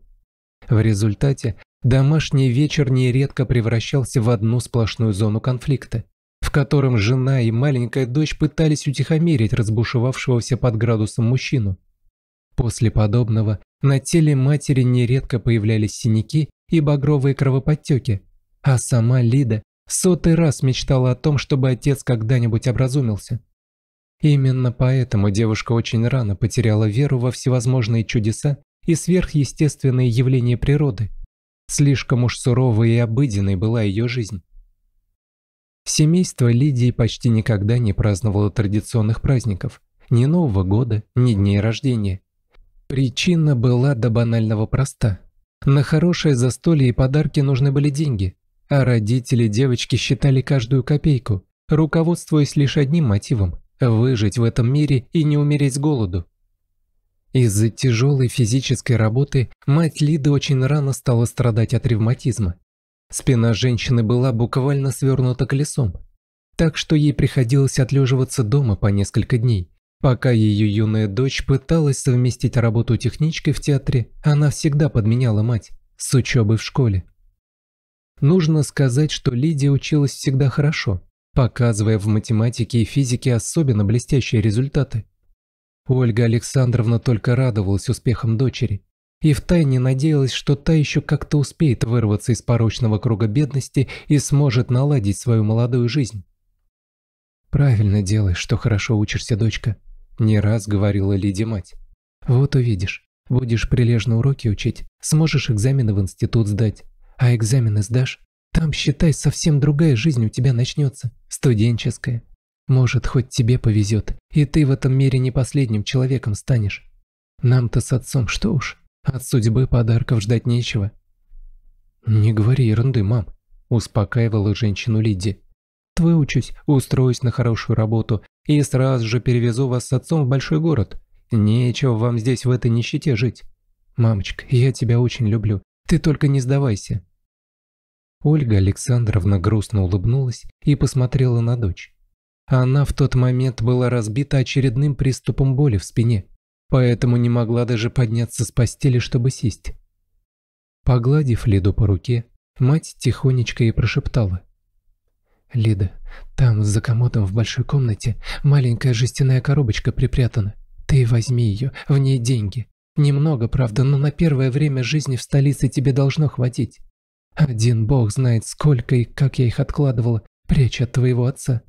В результате Домашний вечер нередко превращался в одну сплошную зону конфликта, в котором жена и маленькая дочь пытались утихомирить разбушевавшегося под градусом мужчину. После подобного на теле матери нередко появлялись синяки и багровые кровоподтеки, а сама Лида сотый раз мечтала о том, чтобы отец когда-нибудь образумился. Именно поэтому девушка очень рано потеряла веру во всевозможные чудеса и сверхъестественные явления природы – Слишком уж суровой и обыденной была ее жизнь. Семейство Лидии почти никогда не праздновало традиционных праздников, ни Нового года, ни дней рождения. Причина была до банального проста. На хорошее застолье и подарки нужны были деньги, а родители девочки считали каждую копейку, руководствуясь лишь одним мотивом – выжить в этом мире и не умереть с голоду – из-за тяжелой физической работы мать Лиды очень рано стала страдать от ревматизма. Спина женщины была буквально свернута колесом, так что ей приходилось отлеживаться дома по несколько дней. Пока ее юная дочь пыталась совместить работу техничкой в театре, она всегда подменяла мать с учебы в школе. Нужно сказать, что Лидия училась всегда хорошо, показывая в математике и физике особенно блестящие результаты. Ольга Александровна только радовалась успехам дочери и втайне надеялась, что та еще как-то успеет вырваться из порочного круга бедности и сможет наладить свою молодую жизнь. «Правильно делаешь, что хорошо учишься, дочка», — не раз говорила Лиди мать. «Вот увидишь. Будешь прилежно уроки учить, сможешь экзамены в институт сдать. А экзамены сдашь, там, считай, совсем другая жизнь у тебя начнется, студенческая. Может, хоть тебе повезет, и ты в этом мире не последним человеком станешь. Нам-то с отцом что уж, от судьбы подарков ждать нечего. Не говори ерунды, мам, успокаивала женщину Лидия. Выучусь, устроюсь на хорошую работу и сразу же перевезу вас с отцом в большой город. Нечего вам здесь в этой нищете жить. Мамочка, я тебя очень люблю. Ты только не сдавайся. Ольга Александровна грустно улыбнулась и посмотрела на дочь. Она в тот момент была разбита очередным приступом боли в спине, поэтому не могла даже подняться с постели, чтобы сесть. Погладив Лиду по руке, мать тихонечко и прошептала. «Лида, там, за комодом в большой комнате, маленькая жестяная коробочка припрятана. Ты возьми ее, в ней деньги. Немного, правда, но на первое время жизни в столице тебе должно хватить. Один бог знает, сколько и как я их откладывала, пряча от твоего отца.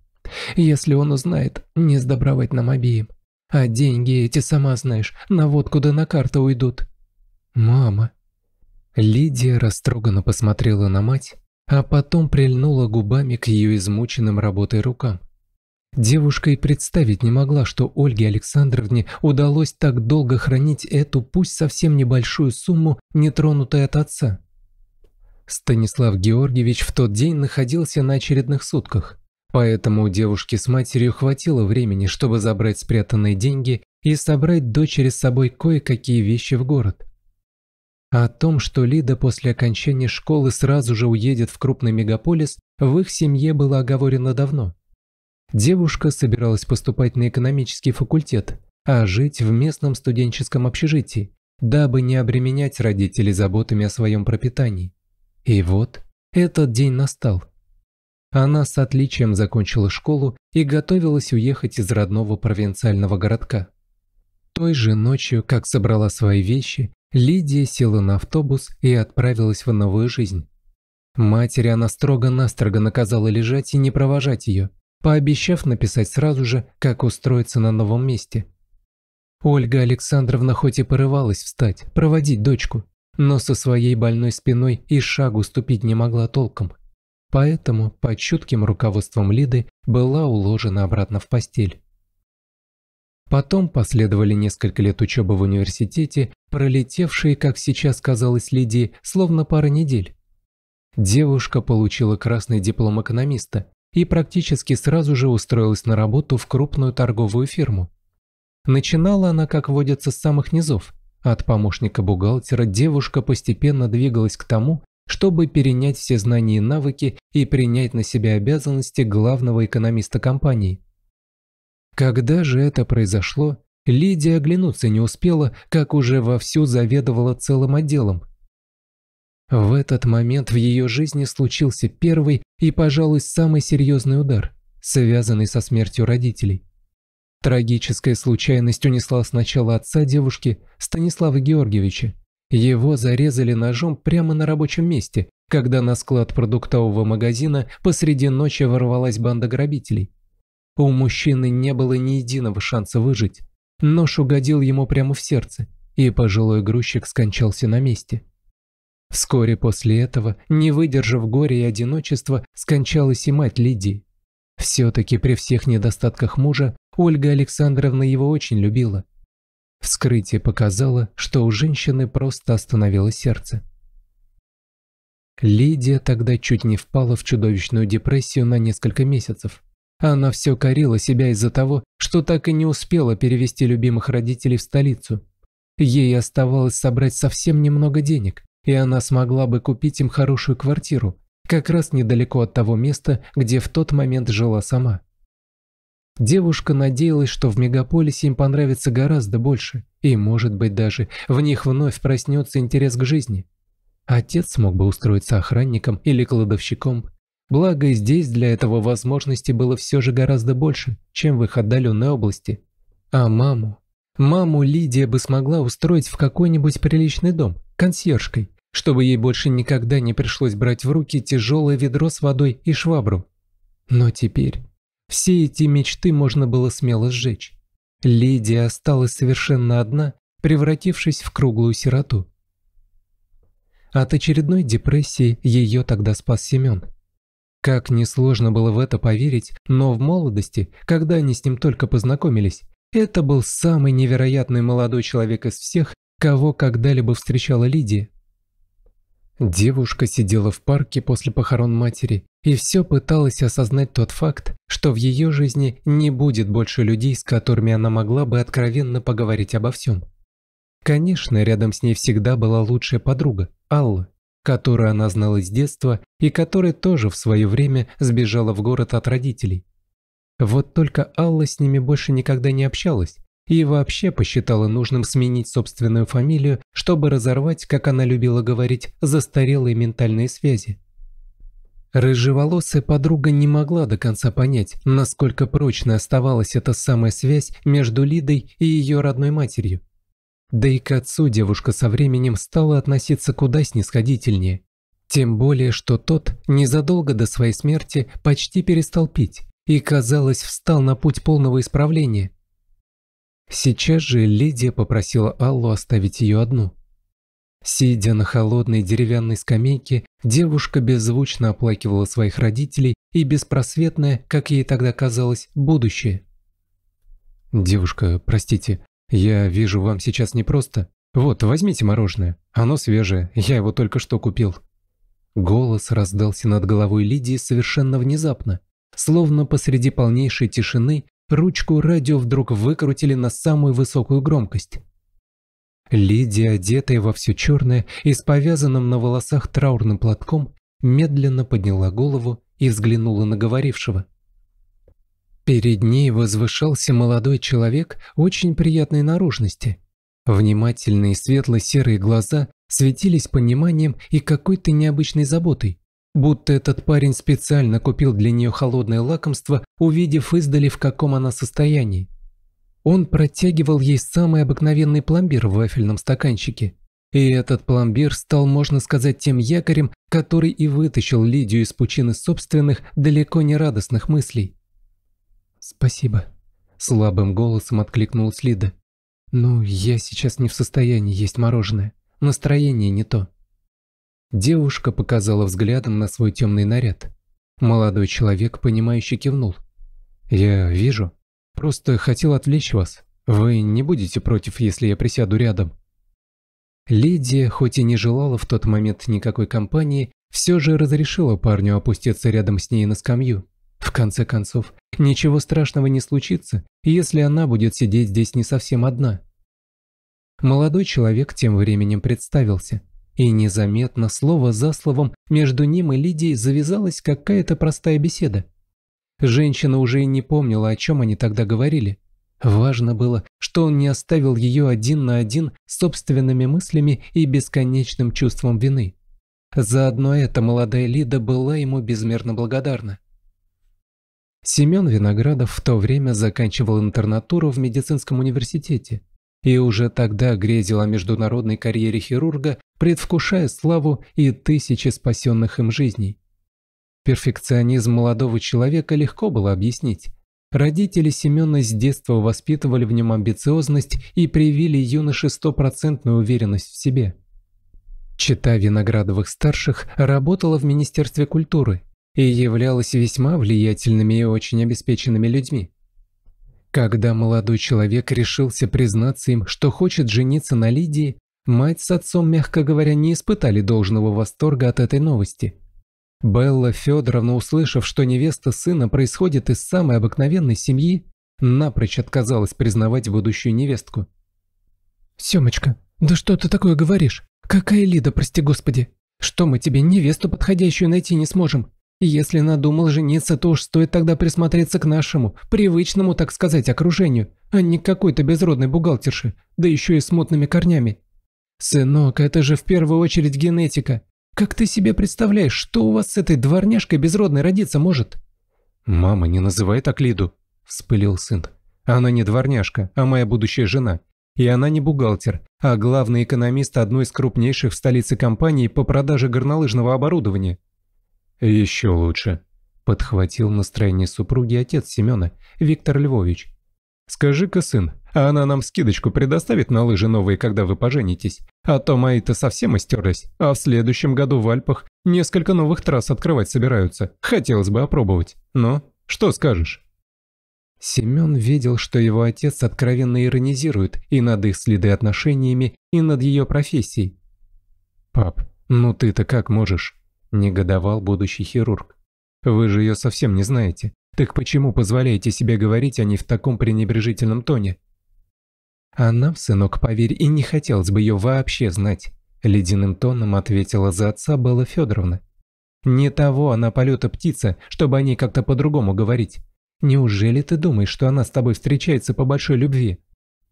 Если он узнает, не сдобровать нам обеим. А деньги эти, сама знаешь, на водку да на карту уйдут. Мама. Лидия растроганно посмотрела на мать, а потом прильнула губами к ее измученным работой рукам. Девушка и представить не могла, что Ольге Александровне удалось так долго хранить эту, пусть совсем небольшую сумму, нетронутой от отца. Станислав Георгиевич в тот день находился на очередных сутках. Поэтому у девушки с матерью хватило времени, чтобы забрать спрятанные деньги и собрать дочери с собой кое-какие вещи в город. О том, что Лида после окончания школы сразу же уедет в крупный мегаполис, в их семье было оговорено давно. Девушка собиралась поступать на экономический факультет, а жить в местном студенческом общежитии, дабы не обременять родителей заботами о своем пропитании. И вот этот день настал. Она с отличием закончила школу и готовилась уехать из родного провинциального городка. Той же ночью, как собрала свои вещи, Лидия села на автобус и отправилась в новую жизнь. Матери она строго-настрого наказала лежать и не провожать ее, пообещав написать сразу же, как устроиться на новом месте. Ольга Александровна хоть и порывалась встать, проводить дочку, но со своей больной спиной и шагу ступить не могла толком поэтому под чутким руководством Лиды была уложена обратно в постель. Потом последовали несколько лет учебы в университете, пролетевшие, как сейчас казалось Лидии, словно пара недель. Девушка получила красный диплом экономиста и практически сразу же устроилась на работу в крупную торговую фирму. Начинала она, как водится, с самых низов. От помощника бухгалтера девушка постепенно двигалась к тому, чтобы перенять все знания и навыки и принять на себя обязанности главного экономиста компании. Когда же это произошло, Лидия оглянуться не успела, как уже вовсю заведовала целым отделом. В этот момент в ее жизни случился первый и, пожалуй, самый серьезный удар, связанный со смертью родителей. Трагическая случайность унесла сначала отца девушки, Станислава Георгиевича, его зарезали ножом прямо на рабочем месте, когда на склад продуктового магазина посреди ночи ворвалась банда грабителей. У мужчины не было ни единого шанса выжить. Нож угодил ему прямо в сердце, и пожилой грузчик скончался на месте. Вскоре после этого, не выдержав горя и одиночества, скончалась и мать Лидии. Все-таки при всех недостатках мужа Ольга Александровна его очень любила Вскрытие показало, что у женщины просто остановилось сердце. Лидия тогда чуть не впала в чудовищную депрессию на несколько месяцев. Она все корила себя из-за того, что так и не успела перевести любимых родителей в столицу. Ей оставалось собрать совсем немного денег, и она смогла бы купить им хорошую квартиру, как раз недалеко от того места, где в тот момент жила сама. Девушка надеялась, что в мегаполисе им понравится гораздо больше, и, может быть, даже в них вновь проснется интерес к жизни. Отец смог бы устроиться охранником или кладовщиком, благо здесь для этого возможности было все же гораздо больше, чем в их отдаленной области. А маму? Маму Лидия бы смогла устроить в какой-нибудь приличный дом, консьержкой, чтобы ей больше никогда не пришлось брать в руки тяжелое ведро с водой и швабру. Но теперь... Все эти мечты можно было смело сжечь. Лидия осталась совершенно одна, превратившись в круглую сироту. От очередной депрессии ее тогда спас Семен. Как несложно было в это поверить, но в молодости, когда они с ним только познакомились, это был самый невероятный молодой человек из всех, кого когда-либо встречала Лидия. Девушка сидела в парке после похорон матери и все пыталась осознать тот факт, что в ее жизни не будет больше людей, с которыми она могла бы откровенно поговорить обо всем. Конечно, рядом с ней всегда была лучшая подруга, Алла, которую она знала с детства и которая тоже в свое время сбежала в город от родителей. Вот только Алла с ними больше никогда не общалась и вообще посчитала нужным сменить собственную фамилию, чтобы разорвать, как она любила говорить, застарелые ментальные связи. Рыжеволосая подруга не могла до конца понять, насколько прочной оставалась эта самая связь между Лидой и ее родной матерью. Да и к отцу девушка со временем стала относиться куда снисходительнее. Тем более, что тот незадолго до своей смерти почти перестал пить и, казалось, встал на путь полного исправления. Сейчас же Лидия попросила Аллу оставить ее одну – Сидя на холодной деревянной скамейке, девушка беззвучно оплакивала своих родителей и беспросветное, как ей тогда казалось, будущее. «Девушка, простите, я вижу, вам сейчас непросто. Вот, возьмите мороженое. Оно свежее, я его только что купил». Голос раздался над головой Лидии совершенно внезапно. Словно посреди полнейшей тишины ручку радио вдруг выкрутили на самую высокую громкость. Лидия, одетая во все черное и с повязанным на волосах траурным платком, медленно подняла голову и взглянула на говорившего. Перед ней возвышался молодой человек очень приятной наружности. Внимательные светло-серые глаза светились пониманием и какой-то необычной заботой, будто этот парень специально купил для нее холодное лакомство, увидев издали, в каком она состоянии. Он протягивал ей самый обыкновенный пломбир в вафельном стаканчике. И этот пломбир стал, можно сказать, тем якорем, который и вытащил Лидию из пучины собственных, далеко не радостных мыслей. «Спасибо», — слабым голосом откликнулась Лида. «Ну, я сейчас не в состоянии есть мороженое. Настроение не то». Девушка показала взглядом на свой темный наряд. Молодой человек, понимающе кивнул. «Я вижу», Просто хотел отвлечь вас. Вы не будете против, если я присяду рядом?» Лидия, хоть и не желала в тот момент никакой компании, все же разрешила парню опуститься рядом с ней на скамью. В конце концов, ничего страшного не случится, если она будет сидеть здесь не совсем одна. Молодой человек тем временем представился. И незаметно, слово за словом, между ним и Лидией завязалась какая-то простая беседа. Женщина уже и не помнила, о чем они тогда говорили. Важно было, что он не оставил ее один на один с собственными мыслями и бесконечным чувством вины. Заодно это молодая Лида была ему безмерно благодарна. Семен Виноградов в то время заканчивал интернатуру в медицинском университете и уже тогда грезил о международной карьере хирурга, предвкушая славу и тысячи спасенных им жизней. Перфекционизм молодого человека легко было объяснить. Родители Семена с детства воспитывали в нем амбициозность и привили юноше стопроцентную уверенность в себе. Чита Виноградовых-старших работала в Министерстве культуры и являлась весьма влиятельными и очень обеспеченными людьми. Когда молодой человек решился признаться им, что хочет жениться на Лидии, мать с отцом, мягко говоря, не испытали должного восторга от этой новости – Белла Федоровна, услышав, что невеста сына происходит из самой обыкновенной семьи, напрочь отказалась признавать будущую невестку. «Семочка, да что ты такое говоришь? Какая Лида, прости господи? Что мы тебе невесту подходящую найти не сможем? Если надумал жениться, то уж стоит тогда присмотреться к нашему, привычному, так сказать, окружению, а не к какой-то безродной бухгалтерше, да еще и с мутными корнями. Сынок, это же в первую очередь генетика. Как ты себе представляешь, что у вас с этой дворняжкой безродной родиться может?» «Мама, не называй так Лиду», — вспылил сын. «Она не дворняжка, а моя будущая жена. И она не бухгалтер, а главный экономист одной из крупнейших в столице компаний по продаже горнолыжного оборудования». «Еще лучше», — подхватил настроение супруги отец Семена, Виктор Львович. «Скажи-ка, сын, а она нам скидочку предоставит на лыжи новые, когда вы поженитесь. А то мои-то совсем истерлись, а в следующем году в Альпах несколько новых трасс открывать собираются. Хотелось бы опробовать. Но что скажешь?» Семен видел, что его отец откровенно иронизирует и над их следы отношениями, и над ее профессией. «Пап, ну ты-то как можешь?» – негодовал будущий хирург. «Вы же ее совсем не знаете. Так почему позволяете себе говорить о а ней в таком пренебрежительном тоне?» Она сынок, поверь, и не хотелось бы ее вообще знать», — ледяным тоном ответила за отца Белла Федоровна. «Не того она полета птица, чтобы о ней как-то по-другому говорить. Неужели ты думаешь, что она с тобой встречается по большой любви?»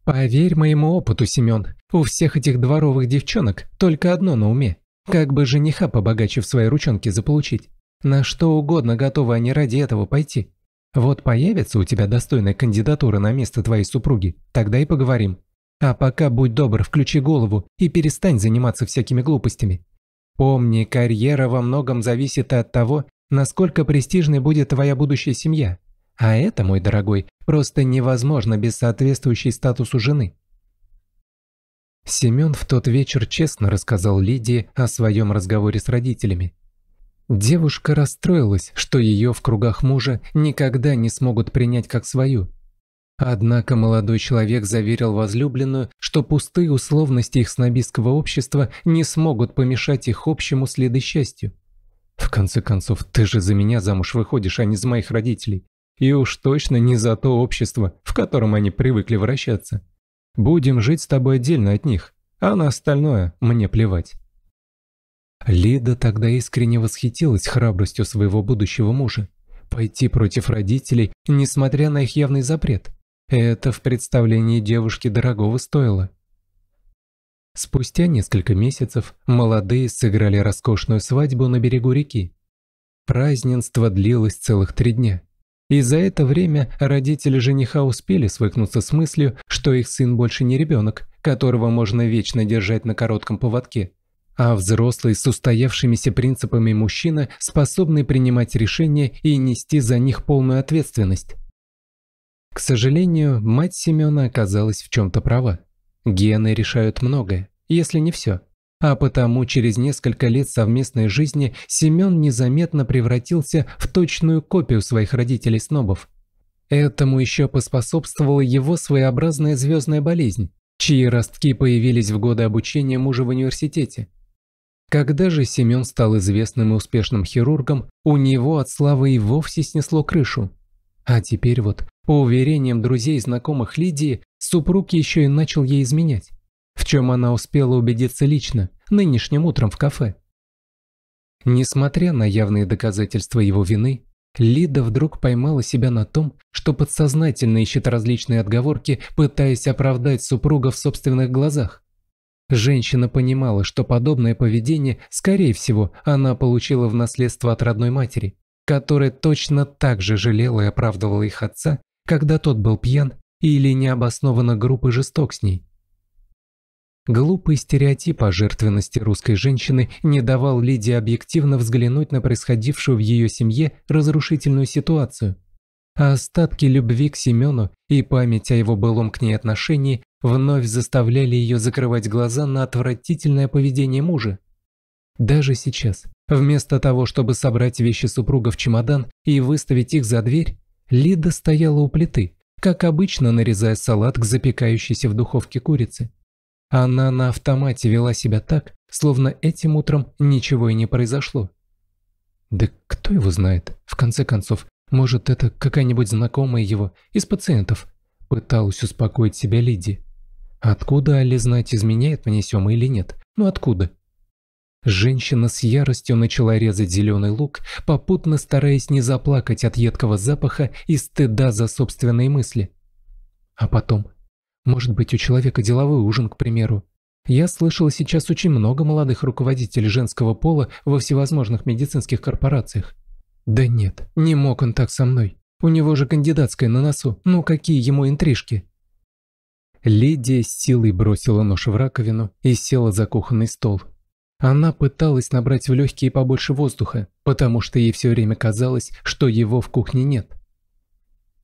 «Поверь моему опыту, Семен, у всех этих дворовых девчонок только одно на уме. Как бы жениха побогаче в свои ручонки заполучить. На что угодно готовы они ради этого пойти. Вот появится у тебя достойная кандидатура на место твоей супруги, тогда и поговорим. А пока будь добр, включи голову и перестань заниматься всякими глупостями. Помни, карьера во многом зависит от того, насколько престижной будет твоя будущая семья. А это, мой дорогой, просто невозможно без соответствующей статусу жены. Семен в тот вечер честно рассказал Лидии о своем разговоре с родителями. Девушка расстроилась, что ее в кругах мужа никогда не смогут принять как свою. Однако молодой человек заверил возлюбленную, что пустые условности их снобистского общества не смогут помешать их общему счастью. «В конце концов, ты же за меня замуж выходишь, а не за моих родителей. И уж точно не за то общество, в котором они привыкли вращаться. Будем жить с тобой отдельно от них, а на остальное мне плевать». Лида тогда искренне восхитилась храбростью своего будущего мужа. Пойти против родителей, несмотря на их явный запрет. Это в представлении девушки дорогого стоило. Спустя несколько месяцев молодые сыграли роскошную свадьбу на берегу реки. Праздненство длилось целых три дня. И за это время родители жениха успели свыкнуться с мыслью, что их сын больше не ребенок, которого можно вечно держать на коротком поводке а взрослый с устоявшимися принципами мужчина, способный принимать решения и нести за них полную ответственность. К сожалению, мать Семена оказалась в чем-то права. Гены решают многое, если не все. А потому через несколько лет совместной жизни Семен незаметно превратился в точную копию своих родителей-снобов. Этому еще поспособствовала его своеобразная звездная болезнь, чьи ростки появились в годы обучения мужа в университете. Когда же Семен стал известным и успешным хирургом, у него от славы и вовсе снесло крышу. А теперь вот, по уверениям друзей и знакомых Лидии, супруг еще и начал ей изменять, в чем она успела убедиться лично, нынешним утром в кафе. Несмотря на явные доказательства его вины, Лида вдруг поймала себя на том, что подсознательно ищет различные отговорки, пытаясь оправдать супруга в собственных глазах. Женщина понимала, что подобное поведение, скорее всего, она получила в наследство от родной матери, которая точно так же жалела и оправдывала их отца, когда тот был пьян или необоснованно груб и жесток с ней. Глупый стереотип о жертвенности русской женщины не давал Лидии объективно взглянуть на происходившую в ее семье разрушительную ситуацию. А остатки любви к Семену и память о его былом к ней отношении вновь заставляли ее закрывать глаза на отвратительное поведение мужа. Даже сейчас, вместо того, чтобы собрать вещи супруга в чемодан и выставить их за дверь, Лида стояла у плиты, как обычно нарезая салат к запекающейся в духовке курице. Она на автомате вела себя так, словно этим утром ничего и не произошло. Да кто его знает, в конце концов, может это какая-нибудь знакомая его из пациентов, пыталась успокоить себя Лидия. Откуда Али знать, изменяет мне Сема или нет? Ну откуда? Женщина с яростью начала резать зеленый лук, попутно стараясь не заплакать от едкого запаха и стыда за собственные мысли. А потом... Может быть, у человека деловой ужин, к примеру. Я слышала сейчас очень много молодых руководителей женского пола во всевозможных медицинских корпорациях. Да нет, не мог он так со мной. У него же кандидатская на носу. Ну какие ему интрижки? Лидия с силой бросила нож в раковину и села за кухонный стол. Она пыталась набрать в легкие побольше воздуха, потому что ей все время казалось, что его в кухне нет.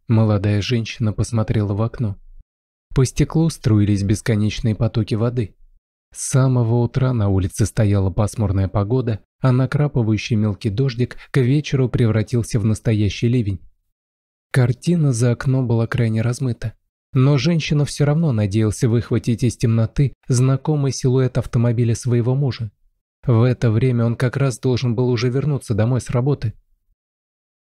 Молодая женщина посмотрела в окно. По стеклу струились бесконечные потоки воды. С самого утра на улице стояла пасмурная погода, а накрапывающий мелкий дождик к вечеру превратился в настоящий ливень. Картина за окном была крайне размыта. Но женщина все равно надеялся выхватить из темноты знакомый силуэт автомобиля своего мужа. В это время он как раз должен был уже вернуться домой с работы.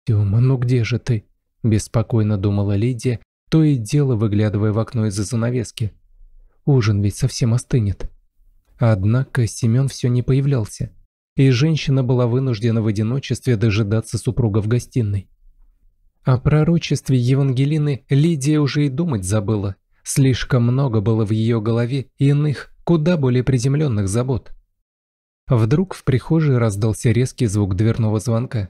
«Тёма, ну где же ты?» – беспокойно думала Лидия, то и дело выглядывая в окно из-за занавески. «Ужин ведь совсем остынет». Однако Семен все не появлялся, и женщина была вынуждена в одиночестве дожидаться супруга в гостиной. О пророчестве Евангелины Лидия уже и думать забыла. Слишком много было в ее голове иных, куда более приземленных забот. Вдруг в прихожей раздался резкий звук дверного звонка.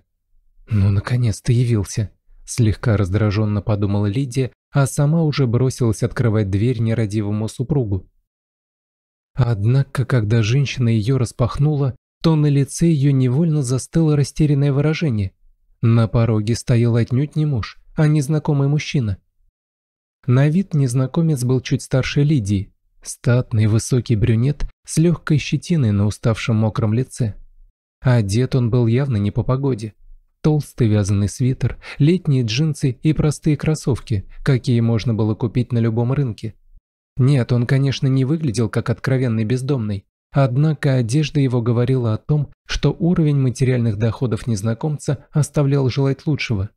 «Ну, наконец-то явился!» Слегка раздраженно подумала Лидия, а сама уже бросилась открывать дверь нерадивому супругу. Однако, когда женщина ее распахнула, то на лице ее невольно застыло растерянное выражение. На пороге стоял отнюдь не муж, а незнакомый мужчина. На вид незнакомец был чуть старше Лидии, статный высокий брюнет с легкой щетиной на уставшем мокром лице. Одет он был явно не по погоде. Толстый вязаный свитер, летние джинсы и простые кроссовки, какие можно было купить на любом рынке. Нет, он, конечно, не выглядел как откровенный бездомный, Однако одежда его говорила о том, что уровень материальных доходов незнакомца оставлял желать лучшего.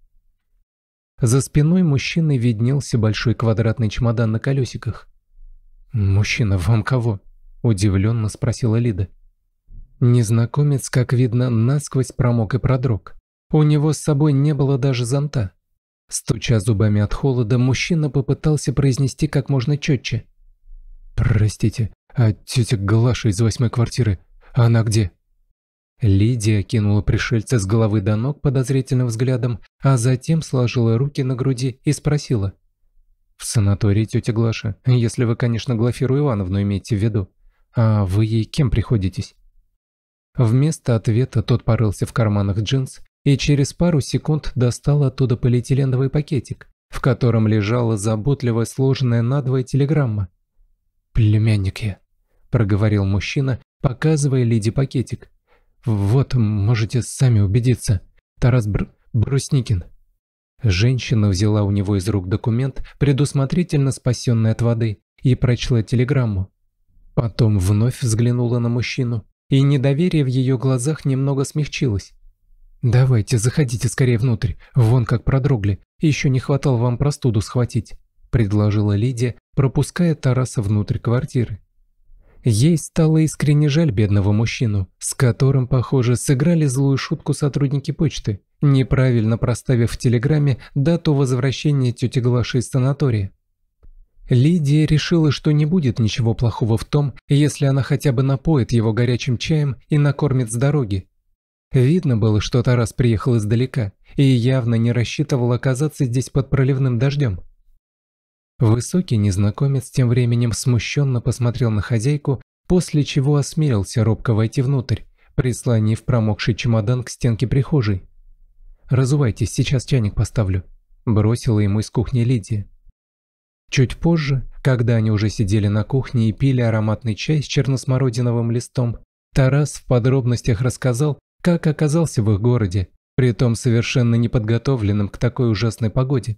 За спиной мужчины виднелся большой квадратный чемодан на колесиках. «Мужчина, вам кого?» – удивленно спросила Лида. Незнакомец, как видно, насквозь промок и продрог. У него с собой не было даже зонта. Стуча зубами от холода, мужчина попытался произнести как можно четче. «Простите, а тетя Глаша из восьмой квартиры, а она где?» Лидия кинула пришельца с головы до ног подозрительным взглядом, а затем сложила руки на груди и спросила. «В санатории тетя Глаша, если вы, конечно, Глафиру Ивановну имеете в виду. А вы ей кем приходитесь?» Вместо ответа тот порылся в карманах джинс и через пару секунд достал оттуда полиэтиленовый пакетик, в котором лежала заботливо сложенная надвое телеграмма. «Племянник я проговорил мужчина, показывая Лиде пакетик. «Вот, можете сами убедиться. Тарас Бр... Брусникин». Женщина взяла у него из рук документ, предусмотрительно спасенный от воды, и прочла телеграмму. Потом вновь взглянула на мужчину, и недоверие в ее глазах немного смягчилось. «Давайте, заходите скорее внутрь, вон как продрогли, еще не хватало вам простуду схватить», предложила Лидия, пропуская Тараса внутрь квартиры. Ей стало искренне жаль бедного мужчину, с которым, похоже, сыграли злую шутку сотрудники почты, неправильно проставив в телеграмме дату возвращения тети Глаши из санатория. Лидия решила, что не будет ничего плохого в том, если она хотя бы напоит его горячим чаем и накормит с дороги. Видно было, что Тарас приехал издалека и явно не рассчитывал оказаться здесь под проливным дождем. Высокий незнакомец тем временем смущенно посмотрел на хозяйку, после чего осмелился робко войти внутрь, прислонив промокший чемодан к стенке прихожей. «Разувайтесь, сейчас чайник поставлю», – бросила ему из кухни Лидия. Чуть позже, когда они уже сидели на кухне и пили ароматный чай с черносмородиновым листом, Тарас в подробностях рассказал, как оказался в их городе, притом совершенно неподготовленным к такой ужасной погоде.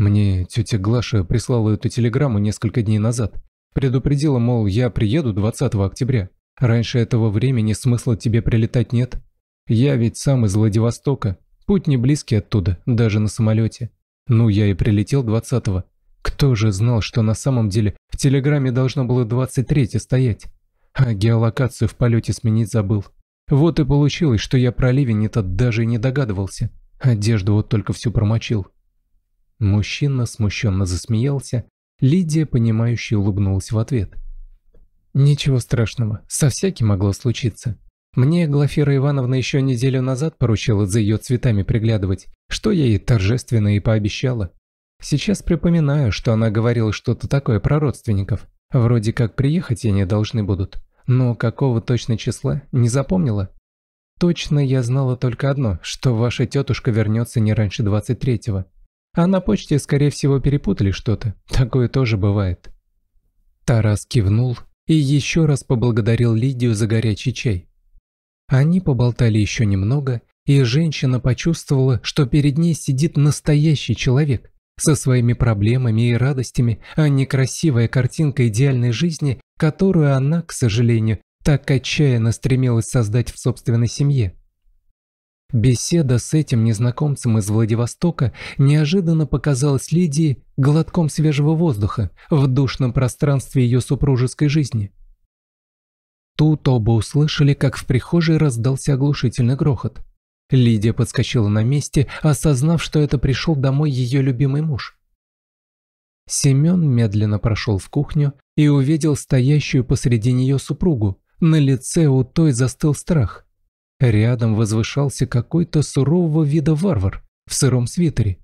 Мне тетя Глаша прислала эту телеграмму несколько дней назад. Предупредила, мол, я приеду 20 октября. Раньше этого времени смысла тебе прилетать нет. Я ведь сам из Владивостока. Путь не близкий оттуда, даже на самолете. Ну, я и прилетел 20-го. Кто же знал, что на самом деле в телеграмме должно было 23-е стоять? А геолокацию в полете сменить забыл. Вот и получилось, что я про ливень этот даже и не догадывался. Одежду вот только всю промочил. Мужчина смущенно засмеялся, Лидия, понимающе улыбнулась в ответ. «Ничего страшного, со всяким могло случиться. Мне Глафира Ивановна еще неделю назад поручила за ее цветами приглядывать, что я ей торжественно и пообещала. Сейчас припоминаю, что она говорила что-то такое про родственников. Вроде как приехать они должны будут, но какого точно числа не запомнила. Точно я знала только одно, что ваша тетушка вернется не раньше 23-го. А на почте, скорее всего, перепутали что-то. Такое тоже бывает. Тарас кивнул и еще раз поблагодарил Лидию за горячий чай. Они поболтали еще немного, и женщина почувствовала, что перед ней сидит настоящий человек со своими проблемами и радостями, а не красивая картинка идеальной жизни, которую она, к сожалению, так отчаянно стремилась создать в собственной семье. Беседа с этим незнакомцем из Владивостока неожиданно показалась Лидии глотком свежего воздуха в душном пространстве ее супружеской жизни. Тут оба услышали, как в прихожей раздался оглушительный грохот. Лидия подскочила на месте, осознав, что это пришел домой ее любимый муж. Семен медленно прошел в кухню и увидел стоящую посреди нее супругу. На лице у той застыл страх – Рядом возвышался какой-то сурового вида варвар в сыром свитере.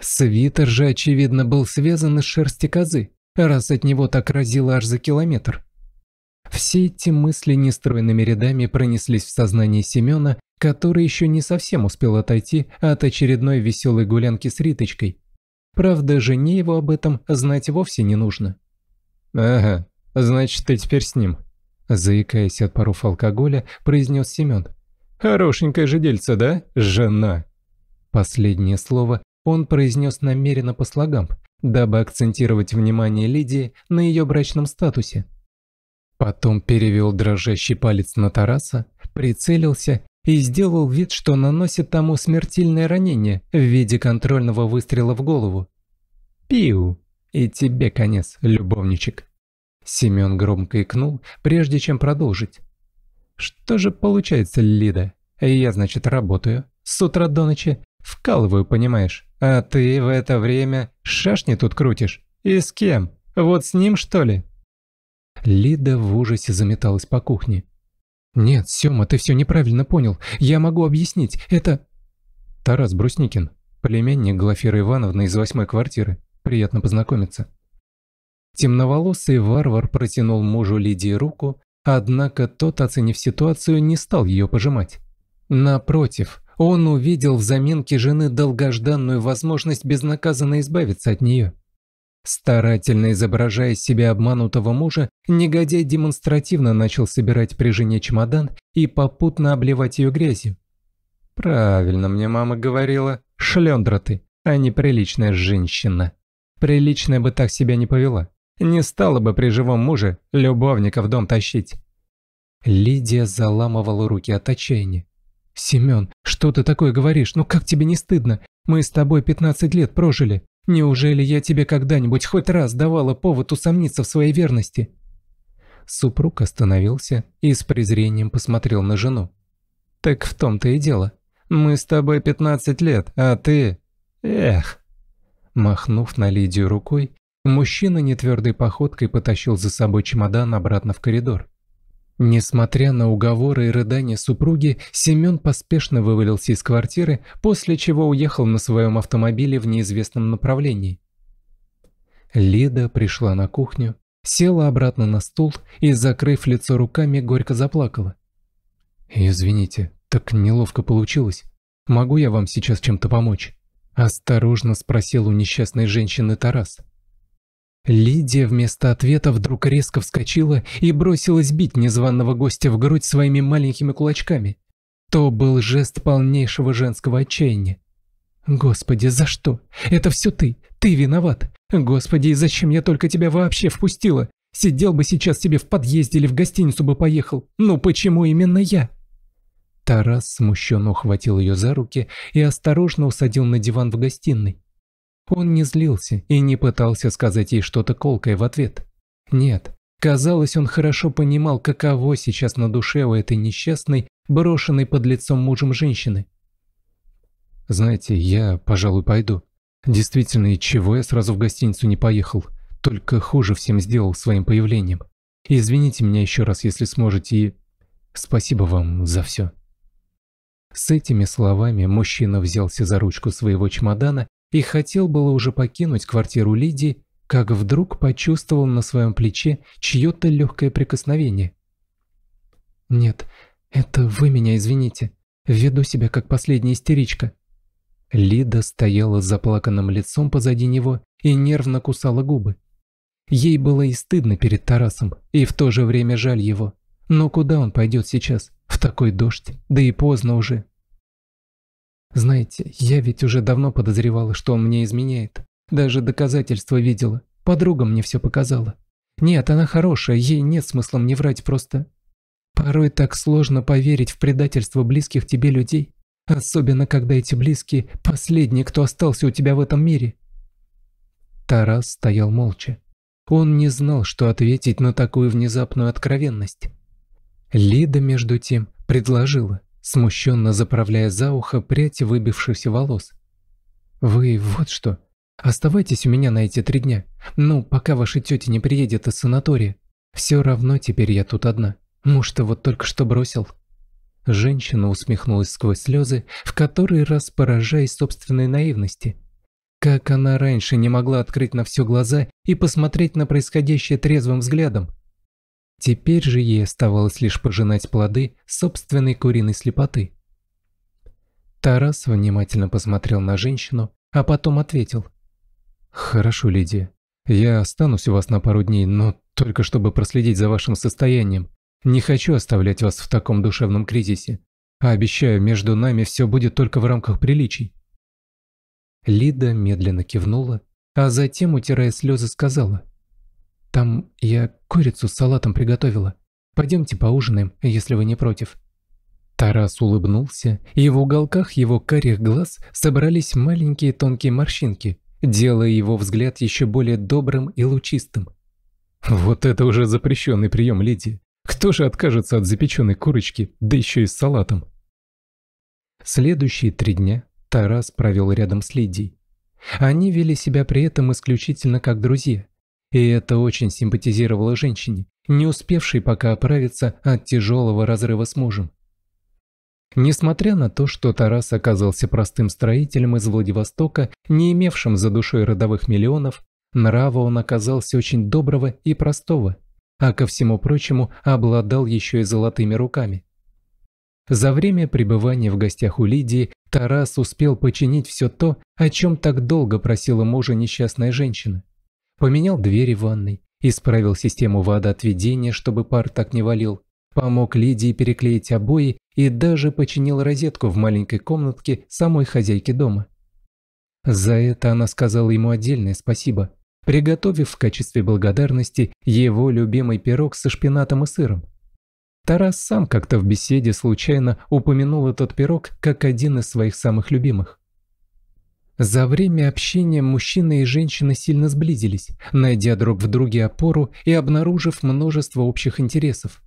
Свитер же, очевидно, был связан из шерсти козы, раз от него так разило аж за километр. Все эти мысли нестройными рядами пронеслись в сознании Семена, который еще не совсем успел отойти от очередной веселой гулянки с Риточкой. Правда, жене его об этом знать вовсе не нужно. «Ага, значит, ты теперь с ним», – заикаясь от паров алкоголя, произнес Семен. Хорошенькая же дельце, да, жена?» Последнее слово он произнес намеренно по слогам, дабы акцентировать внимание Лидии на ее брачном статусе. Потом перевел дрожащий палец на Тараса, прицелился и сделал вид, что наносит тому смертельное ранение в виде контрольного выстрела в голову. «Пиу! И тебе конец, любовничек!» Семен громко икнул, прежде чем продолжить. Что же получается, Лида? Я, значит, работаю. С утра до ночи. Вкалываю, понимаешь. А ты в это время шашни тут крутишь. И с кем? Вот с ним, что ли? Лида в ужасе заметалась по кухне. «Нет, Сёма, ты все неправильно понял. Я могу объяснить. Это...» Тарас Брусникин, племянник Глафира Ивановны из восьмой квартиры. Приятно познакомиться. Темноволосый варвар протянул мужу Лидии руку, Однако тот, оценив ситуацию, не стал ее пожимать. Напротив, он увидел в заменке жены долгожданную возможность безнаказанно избавиться от нее. Старательно изображая себя обманутого мужа, негодяй демонстративно начал собирать при жене чемодан и попутно обливать ее грязью. «Правильно мне мама говорила, шлендра ты, а не приличная женщина. Приличная бы так себя не повела» не стала бы при живом муже любовника в дом тащить. Лидия заламывала руки от отчаяния. «Семен, что ты такое говоришь? Ну как тебе не стыдно? Мы с тобой 15 лет прожили. Неужели я тебе когда-нибудь хоть раз давала повод усомниться в своей верности?» Супруг остановился и с презрением посмотрел на жену. «Так в том-то и дело. Мы с тобой 15 лет, а ты... Эх!» Махнув на Лидию рукой, Мужчина нетвердой походкой потащил за собой чемодан обратно в коридор. Несмотря на уговоры и рыдания супруги, Семен поспешно вывалился из квартиры, после чего уехал на своем автомобиле в неизвестном направлении. Лида пришла на кухню, села обратно на стул и, закрыв лицо руками, горько заплакала. «Извините, так неловко получилось. Могу я вам сейчас чем-то помочь?» – осторожно спросил у несчастной женщины Тарас. Лидия вместо ответа вдруг резко вскочила и бросилась бить незваного гостя в грудь своими маленькими кулачками. То был жест полнейшего женского отчаяния. «Господи, за что? Это все ты! Ты виноват! Господи, и зачем я только тебя вообще впустила? Сидел бы сейчас себе в подъезде или в гостиницу бы поехал. Ну почему именно я?» Тарас смущенно ухватил ее за руки и осторожно усадил на диван в гостиной. Он не злился и не пытался сказать ей что-то колкое в ответ. Нет, казалось, он хорошо понимал, каково сейчас на душе у этой несчастной, брошенной под лицом мужем женщины. «Знаете, я, пожалуй, пойду. Действительно, и чего я сразу в гостиницу не поехал? Только хуже всем сделал своим появлением. Извините меня еще раз, если сможете, и спасибо вам за все». С этими словами мужчина взялся за ручку своего чемодана и хотел было уже покинуть квартиру Лидии, как вдруг почувствовал на своем плече чье-то легкое прикосновение. «Нет, это вы меня извините. Веду себя как последняя истеричка». Лида стояла с заплаканным лицом позади него и нервно кусала губы. Ей было и стыдно перед Тарасом, и в то же время жаль его. Но куда он пойдет сейчас, в такой дождь, да и поздно уже. Знаете, я ведь уже давно подозревала, что он мне изменяет. Даже доказательства видела. Подруга мне все показала. Нет, она хорошая, ей нет смысла мне врать просто. Порой так сложно поверить в предательство близких тебе людей. Особенно, когда эти близкие – последние, кто остался у тебя в этом мире. Тарас стоял молча. Он не знал, что ответить на такую внезапную откровенность. Лида, между тем, предложила смущенно заправляя за ухо прядь выбившихся волос. «Вы вот что, оставайтесь у меня на эти три дня, ну, пока ваша тетя не приедет из санатория. Все равно теперь я тут одна, муж-то вот только что бросил». Женщина усмехнулась сквозь слезы, в который раз поражаясь собственной наивности. Как она раньше не могла открыть на все глаза и посмотреть на происходящее трезвым взглядом? Теперь же ей оставалось лишь пожинать плоды собственной куриной слепоты. Тарас внимательно посмотрел на женщину, а потом ответил. «Хорошо, Лидия. Я останусь у вас на пару дней, но только чтобы проследить за вашим состоянием. Не хочу оставлять вас в таком душевном кризисе. обещаю, между нами все будет только в рамках приличий». Лида медленно кивнула, а затем, утирая слезы, сказала. Там я курицу с салатом приготовила. Пойдемте поужинаем, если вы не против». Тарас улыбнулся, и в уголках его карих глаз собрались маленькие тонкие морщинки, делая его взгляд еще более добрым и лучистым. «Вот это уже запрещенный прием леди. Кто же откажется от запеченной курочки, да еще и с салатом?» Следующие три дня Тарас провел рядом с Лидией. Они вели себя при этом исключительно как друзья – и это очень симпатизировало женщине, не успевшей пока оправиться от тяжелого разрыва с мужем. Несмотря на то, что Тарас оказался простым строителем из Владивостока, не имевшим за душой родовых миллионов, нрава он оказался очень доброго и простого, а ко всему прочему обладал еще и золотыми руками. За время пребывания в гостях у Лидии Тарас успел починить все то, о чем так долго просила мужа несчастная женщина. Поменял двери в ванной, исправил систему водоотведения, чтобы пар так не валил, помог Лидии переклеить обои и даже починил розетку в маленькой комнатке самой хозяйки дома. За это она сказала ему отдельное спасибо, приготовив в качестве благодарности его любимый пирог со шпинатом и сыром. Тарас сам как-то в беседе случайно упомянул этот пирог как один из своих самых любимых. За время общения мужчина и женщина сильно сблизились, найдя друг в друге опору и обнаружив множество общих интересов.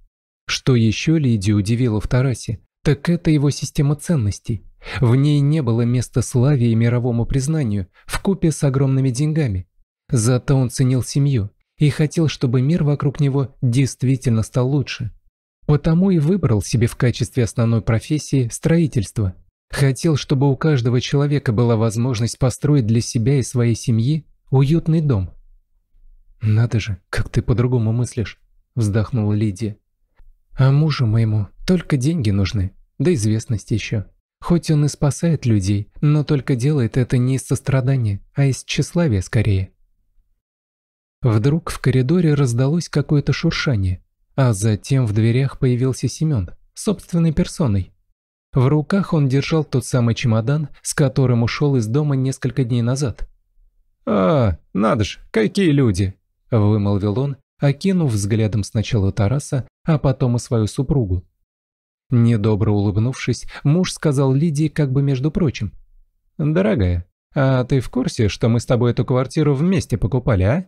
Что еще Лидию удивило в Тарасе, так это его система ценностей. В ней не было места славе и мировому признанию, в купе с огромными деньгами. Зато он ценил семью и хотел, чтобы мир вокруг него действительно стал лучше. Потому и выбрал себе в качестве основной профессии строительство, Хотел, чтобы у каждого человека была возможность построить для себя и своей семьи уютный дом. «Надо же, как ты по-другому мыслишь», — вздохнула Лидия. «А мужу моему только деньги нужны, да известность еще. Хоть он и спасает людей, но только делает это не из сострадания, а из тщеславия скорее». Вдруг в коридоре раздалось какое-то шуршание, а затем в дверях появился Семен, собственной персоной. В руках он держал тот самый чемодан, с которым ушел из дома несколько дней назад. «А, надо ж, какие люди!» – вымолвил он, окинув взглядом сначала Тараса, а потом и свою супругу. Недобро улыбнувшись, муж сказал Лидии как бы между прочим. «Дорогая, а ты в курсе, что мы с тобой эту квартиру вместе покупали, а?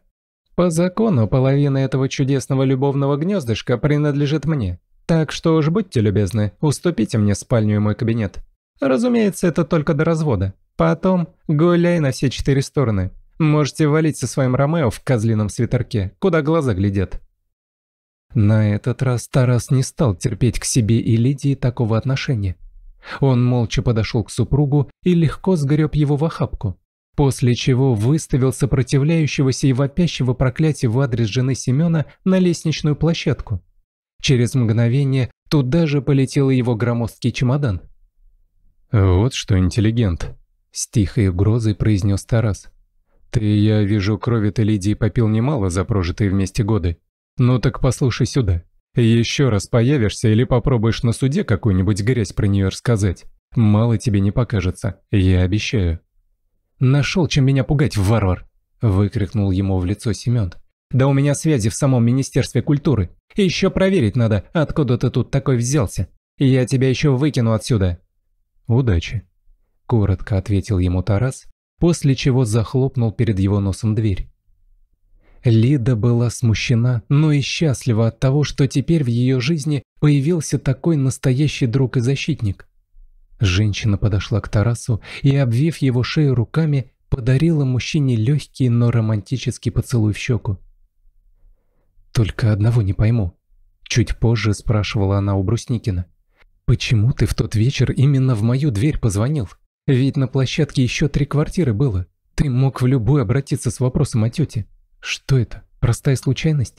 По закону половина этого чудесного любовного гнездышка принадлежит мне, так что уж будьте любезны, уступите мне спальню и мой кабинет. Разумеется, это только до развода. Потом гуляй на все четыре стороны. Можете валить со своим Ромео в козлином свитерке, куда глаза глядят». На этот раз Тарас не стал терпеть к себе и Лидии такого отношения. Он молча подошел к супругу и легко сгреб его в охапку, после чего выставил сопротивляющегося и вопящего проклятия в адрес жены Семена на лестничную площадку. Через мгновение туда же полетел его громоздкий чемодан. «Вот что, интеллигент!» — с тихой угрозой произнес Тарас. «Ты, я вижу, крови ты, Лидии, попил немало за прожитые вместе годы. Ну так послушай сюда. Еще раз появишься или попробуешь на суде какую-нибудь грязь про нее рассказать. Мало тебе не покажется, я обещаю». «Нашел, чем меня пугать, варвар!» — выкрикнул ему в лицо Семен. Да у меня связи в самом Министерстве культуры. И еще проверить надо, откуда ты тут такой взялся. И я тебя еще выкину отсюда». «Удачи», – коротко ответил ему Тарас, после чего захлопнул перед его носом дверь. Лида была смущена, но и счастлива от того, что теперь в ее жизни появился такой настоящий друг и защитник. Женщина подошла к Тарасу и, обвив его шею руками, подарила мужчине легкий, но романтический поцелуй в щеку. «Только одного не пойму». Чуть позже спрашивала она у Брусникина. «Почему ты в тот вечер именно в мою дверь позвонил? Ведь на площадке еще три квартиры было. Ты мог в любую обратиться с вопросом о тете. Что это? Простая случайность?»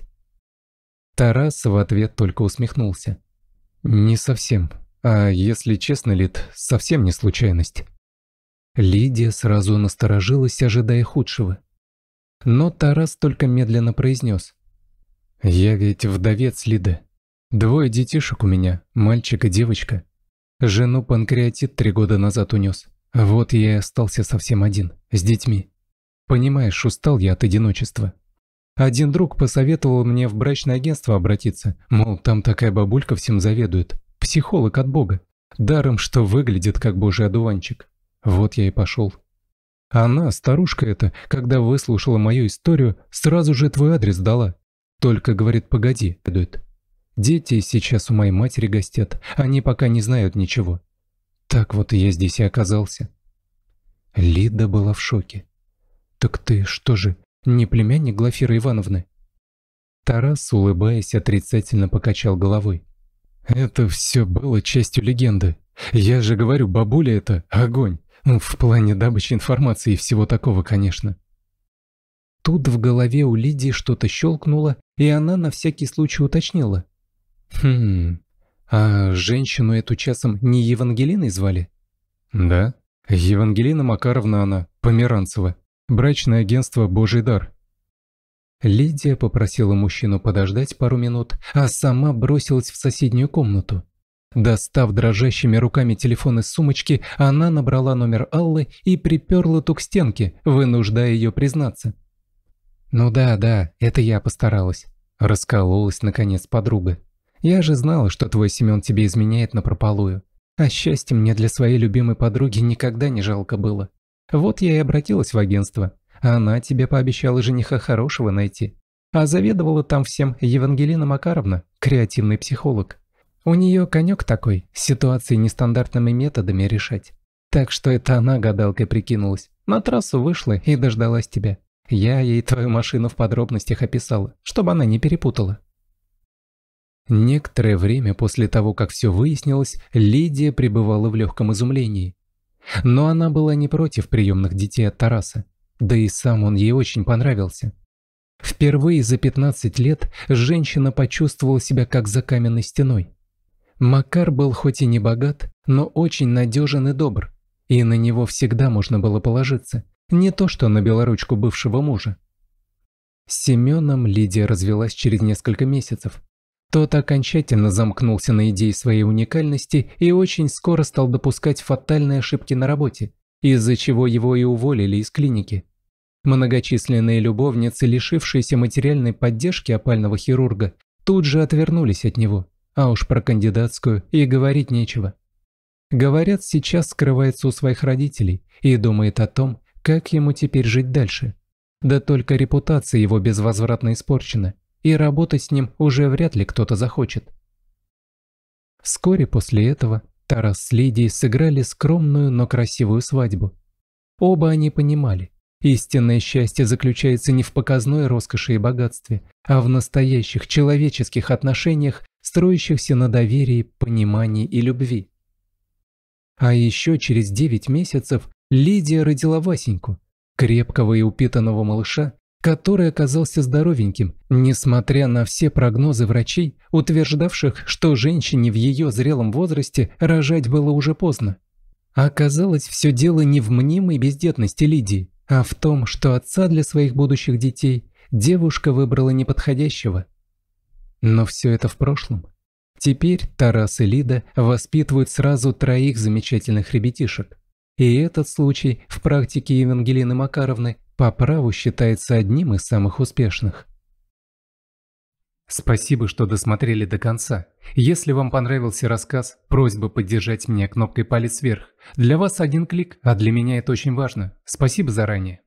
Тарас в ответ только усмехнулся. «Не совсем. А если честно, Лид, совсем не случайность». Лидия сразу насторожилась, ожидая худшего. Но Тарас только медленно произнес. Я ведь вдовец Лиды. Двое детишек у меня, мальчик и девочка. Жену панкреатит три года назад унес. Вот я и остался совсем один, с детьми. Понимаешь, устал я от одиночества. Один друг посоветовал мне в брачное агентство обратиться, мол, там такая бабулька всем заведует. Психолог от бога. Даром, что выглядит как божий одуванчик. Вот я и пошел. Она, старушка эта, когда выслушала мою историю, сразу же твой адрес дала. Только, говорит, погоди, следует. Дети сейчас у моей матери гостят, они пока не знают ничего. Так вот я здесь и оказался. Лида была в шоке. «Так ты что же, не племянник Глафира Ивановны?» Тарас, улыбаясь, отрицательно покачал головой. «Это все было частью легенды. Я же говорю, бабуля это огонь. Ну, в плане добычи информации и всего такого, конечно». Тут в голове у Лидии что-то щелкнуло, и она на всякий случай уточнила. «Хм, а женщину эту часом не Евангелиной звали?» «Да, Евангелина Макаровна она, Померанцева, брачное агентство «Божий дар». Лидия попросила мужчину подождать пару минут, а сама бросилась в соседнюю комнату. Достав дрожащими руками телефон из сумочки, она набрала номер Аллы и приперла ту к стенке, вынуждая ее признаться. «Ну да, да, это я постаралась», – раскололась наконец подруга. «Я же знала, что твой Семен тебе изменяет напропалую. А счастье мне для своей любимой подруги никогда не жалко было. Вот я и обратилась в агентство. Она тебе пообещала жениха хорошего найти. А заведовала там всем Евангелина Макаровна, креативный психолог. У нее конек такой, ситуации нестандартными методами решать. Так что это она гадалкой прикинулась. На трассу вышла и дождалась тебя. Я ей твою машину в подробностях описала, чтобы она не перепутала. Некоторое время после того, как все выяснилось, Лидия пребывала в легком изумлении. Но она была не против приемных детей от Тараса, да и сам он ей очень понравился. Впервые за 15 лет женщина почувствовала себя как за каменной стеной. Макар был хоть и не богат, но очень надежен и добр, и на него всегда можно было положиться, не то что на белоручку бывшего мужа. С Семеном Лидия развелась через несколько месяцев. Тот окончательно замкнулся на идее своей уникальности и очень скоро стал допускать фатальные ошибки на работе, из-за чего его и уволили из клиники. Многочисленные любовницы, лишившиеся материальной поддержки опального хирурга, тут же отвернулись от него, а уж про кандидатскую и говорить нечего. Говорят, сейчас скрывается у своих родителей и думает о том, как ему теперь жить дальше? Да только репутация его безвозвратно испорчена, и работать с ним уже вряд ли кто-то захочет. Вскоре после этого Тарас с Лидией сыграли скромную, но красивую свадьбу. Оба они понимали, истинное счастье заключается не в показной роскоши и богатстве, а в настоящих человеческих отношениях, строящихся на доверии, понимании и любви. А еще через 9 месяцев Лидия родила Васеньку, крепкого и упитанного малыша, который оказался здоровеньким, несмотря на все прогнозы врачей, утверждавших, что женщине в ее зрелом возрасте рожать было уже поздно. Оказалось, все дело не в мнимой бездетности Лидии, а в том, что отца для своих будущих детей девушка выбрала неподходящего. Но все это в прошлом. Теперь Тарас и Лида воспитывают сразу троих замечательных ребятишек. И этот случай в практике Евангелины Макаровны по праву считается одним из самых успешных. Спасибо, что досмотрели до конца. Если вам понравился рассказ, просьба поддержать меня кнопкой палец вверх. Для вас один клик, а для меня это очень важно. Спасибо заранее.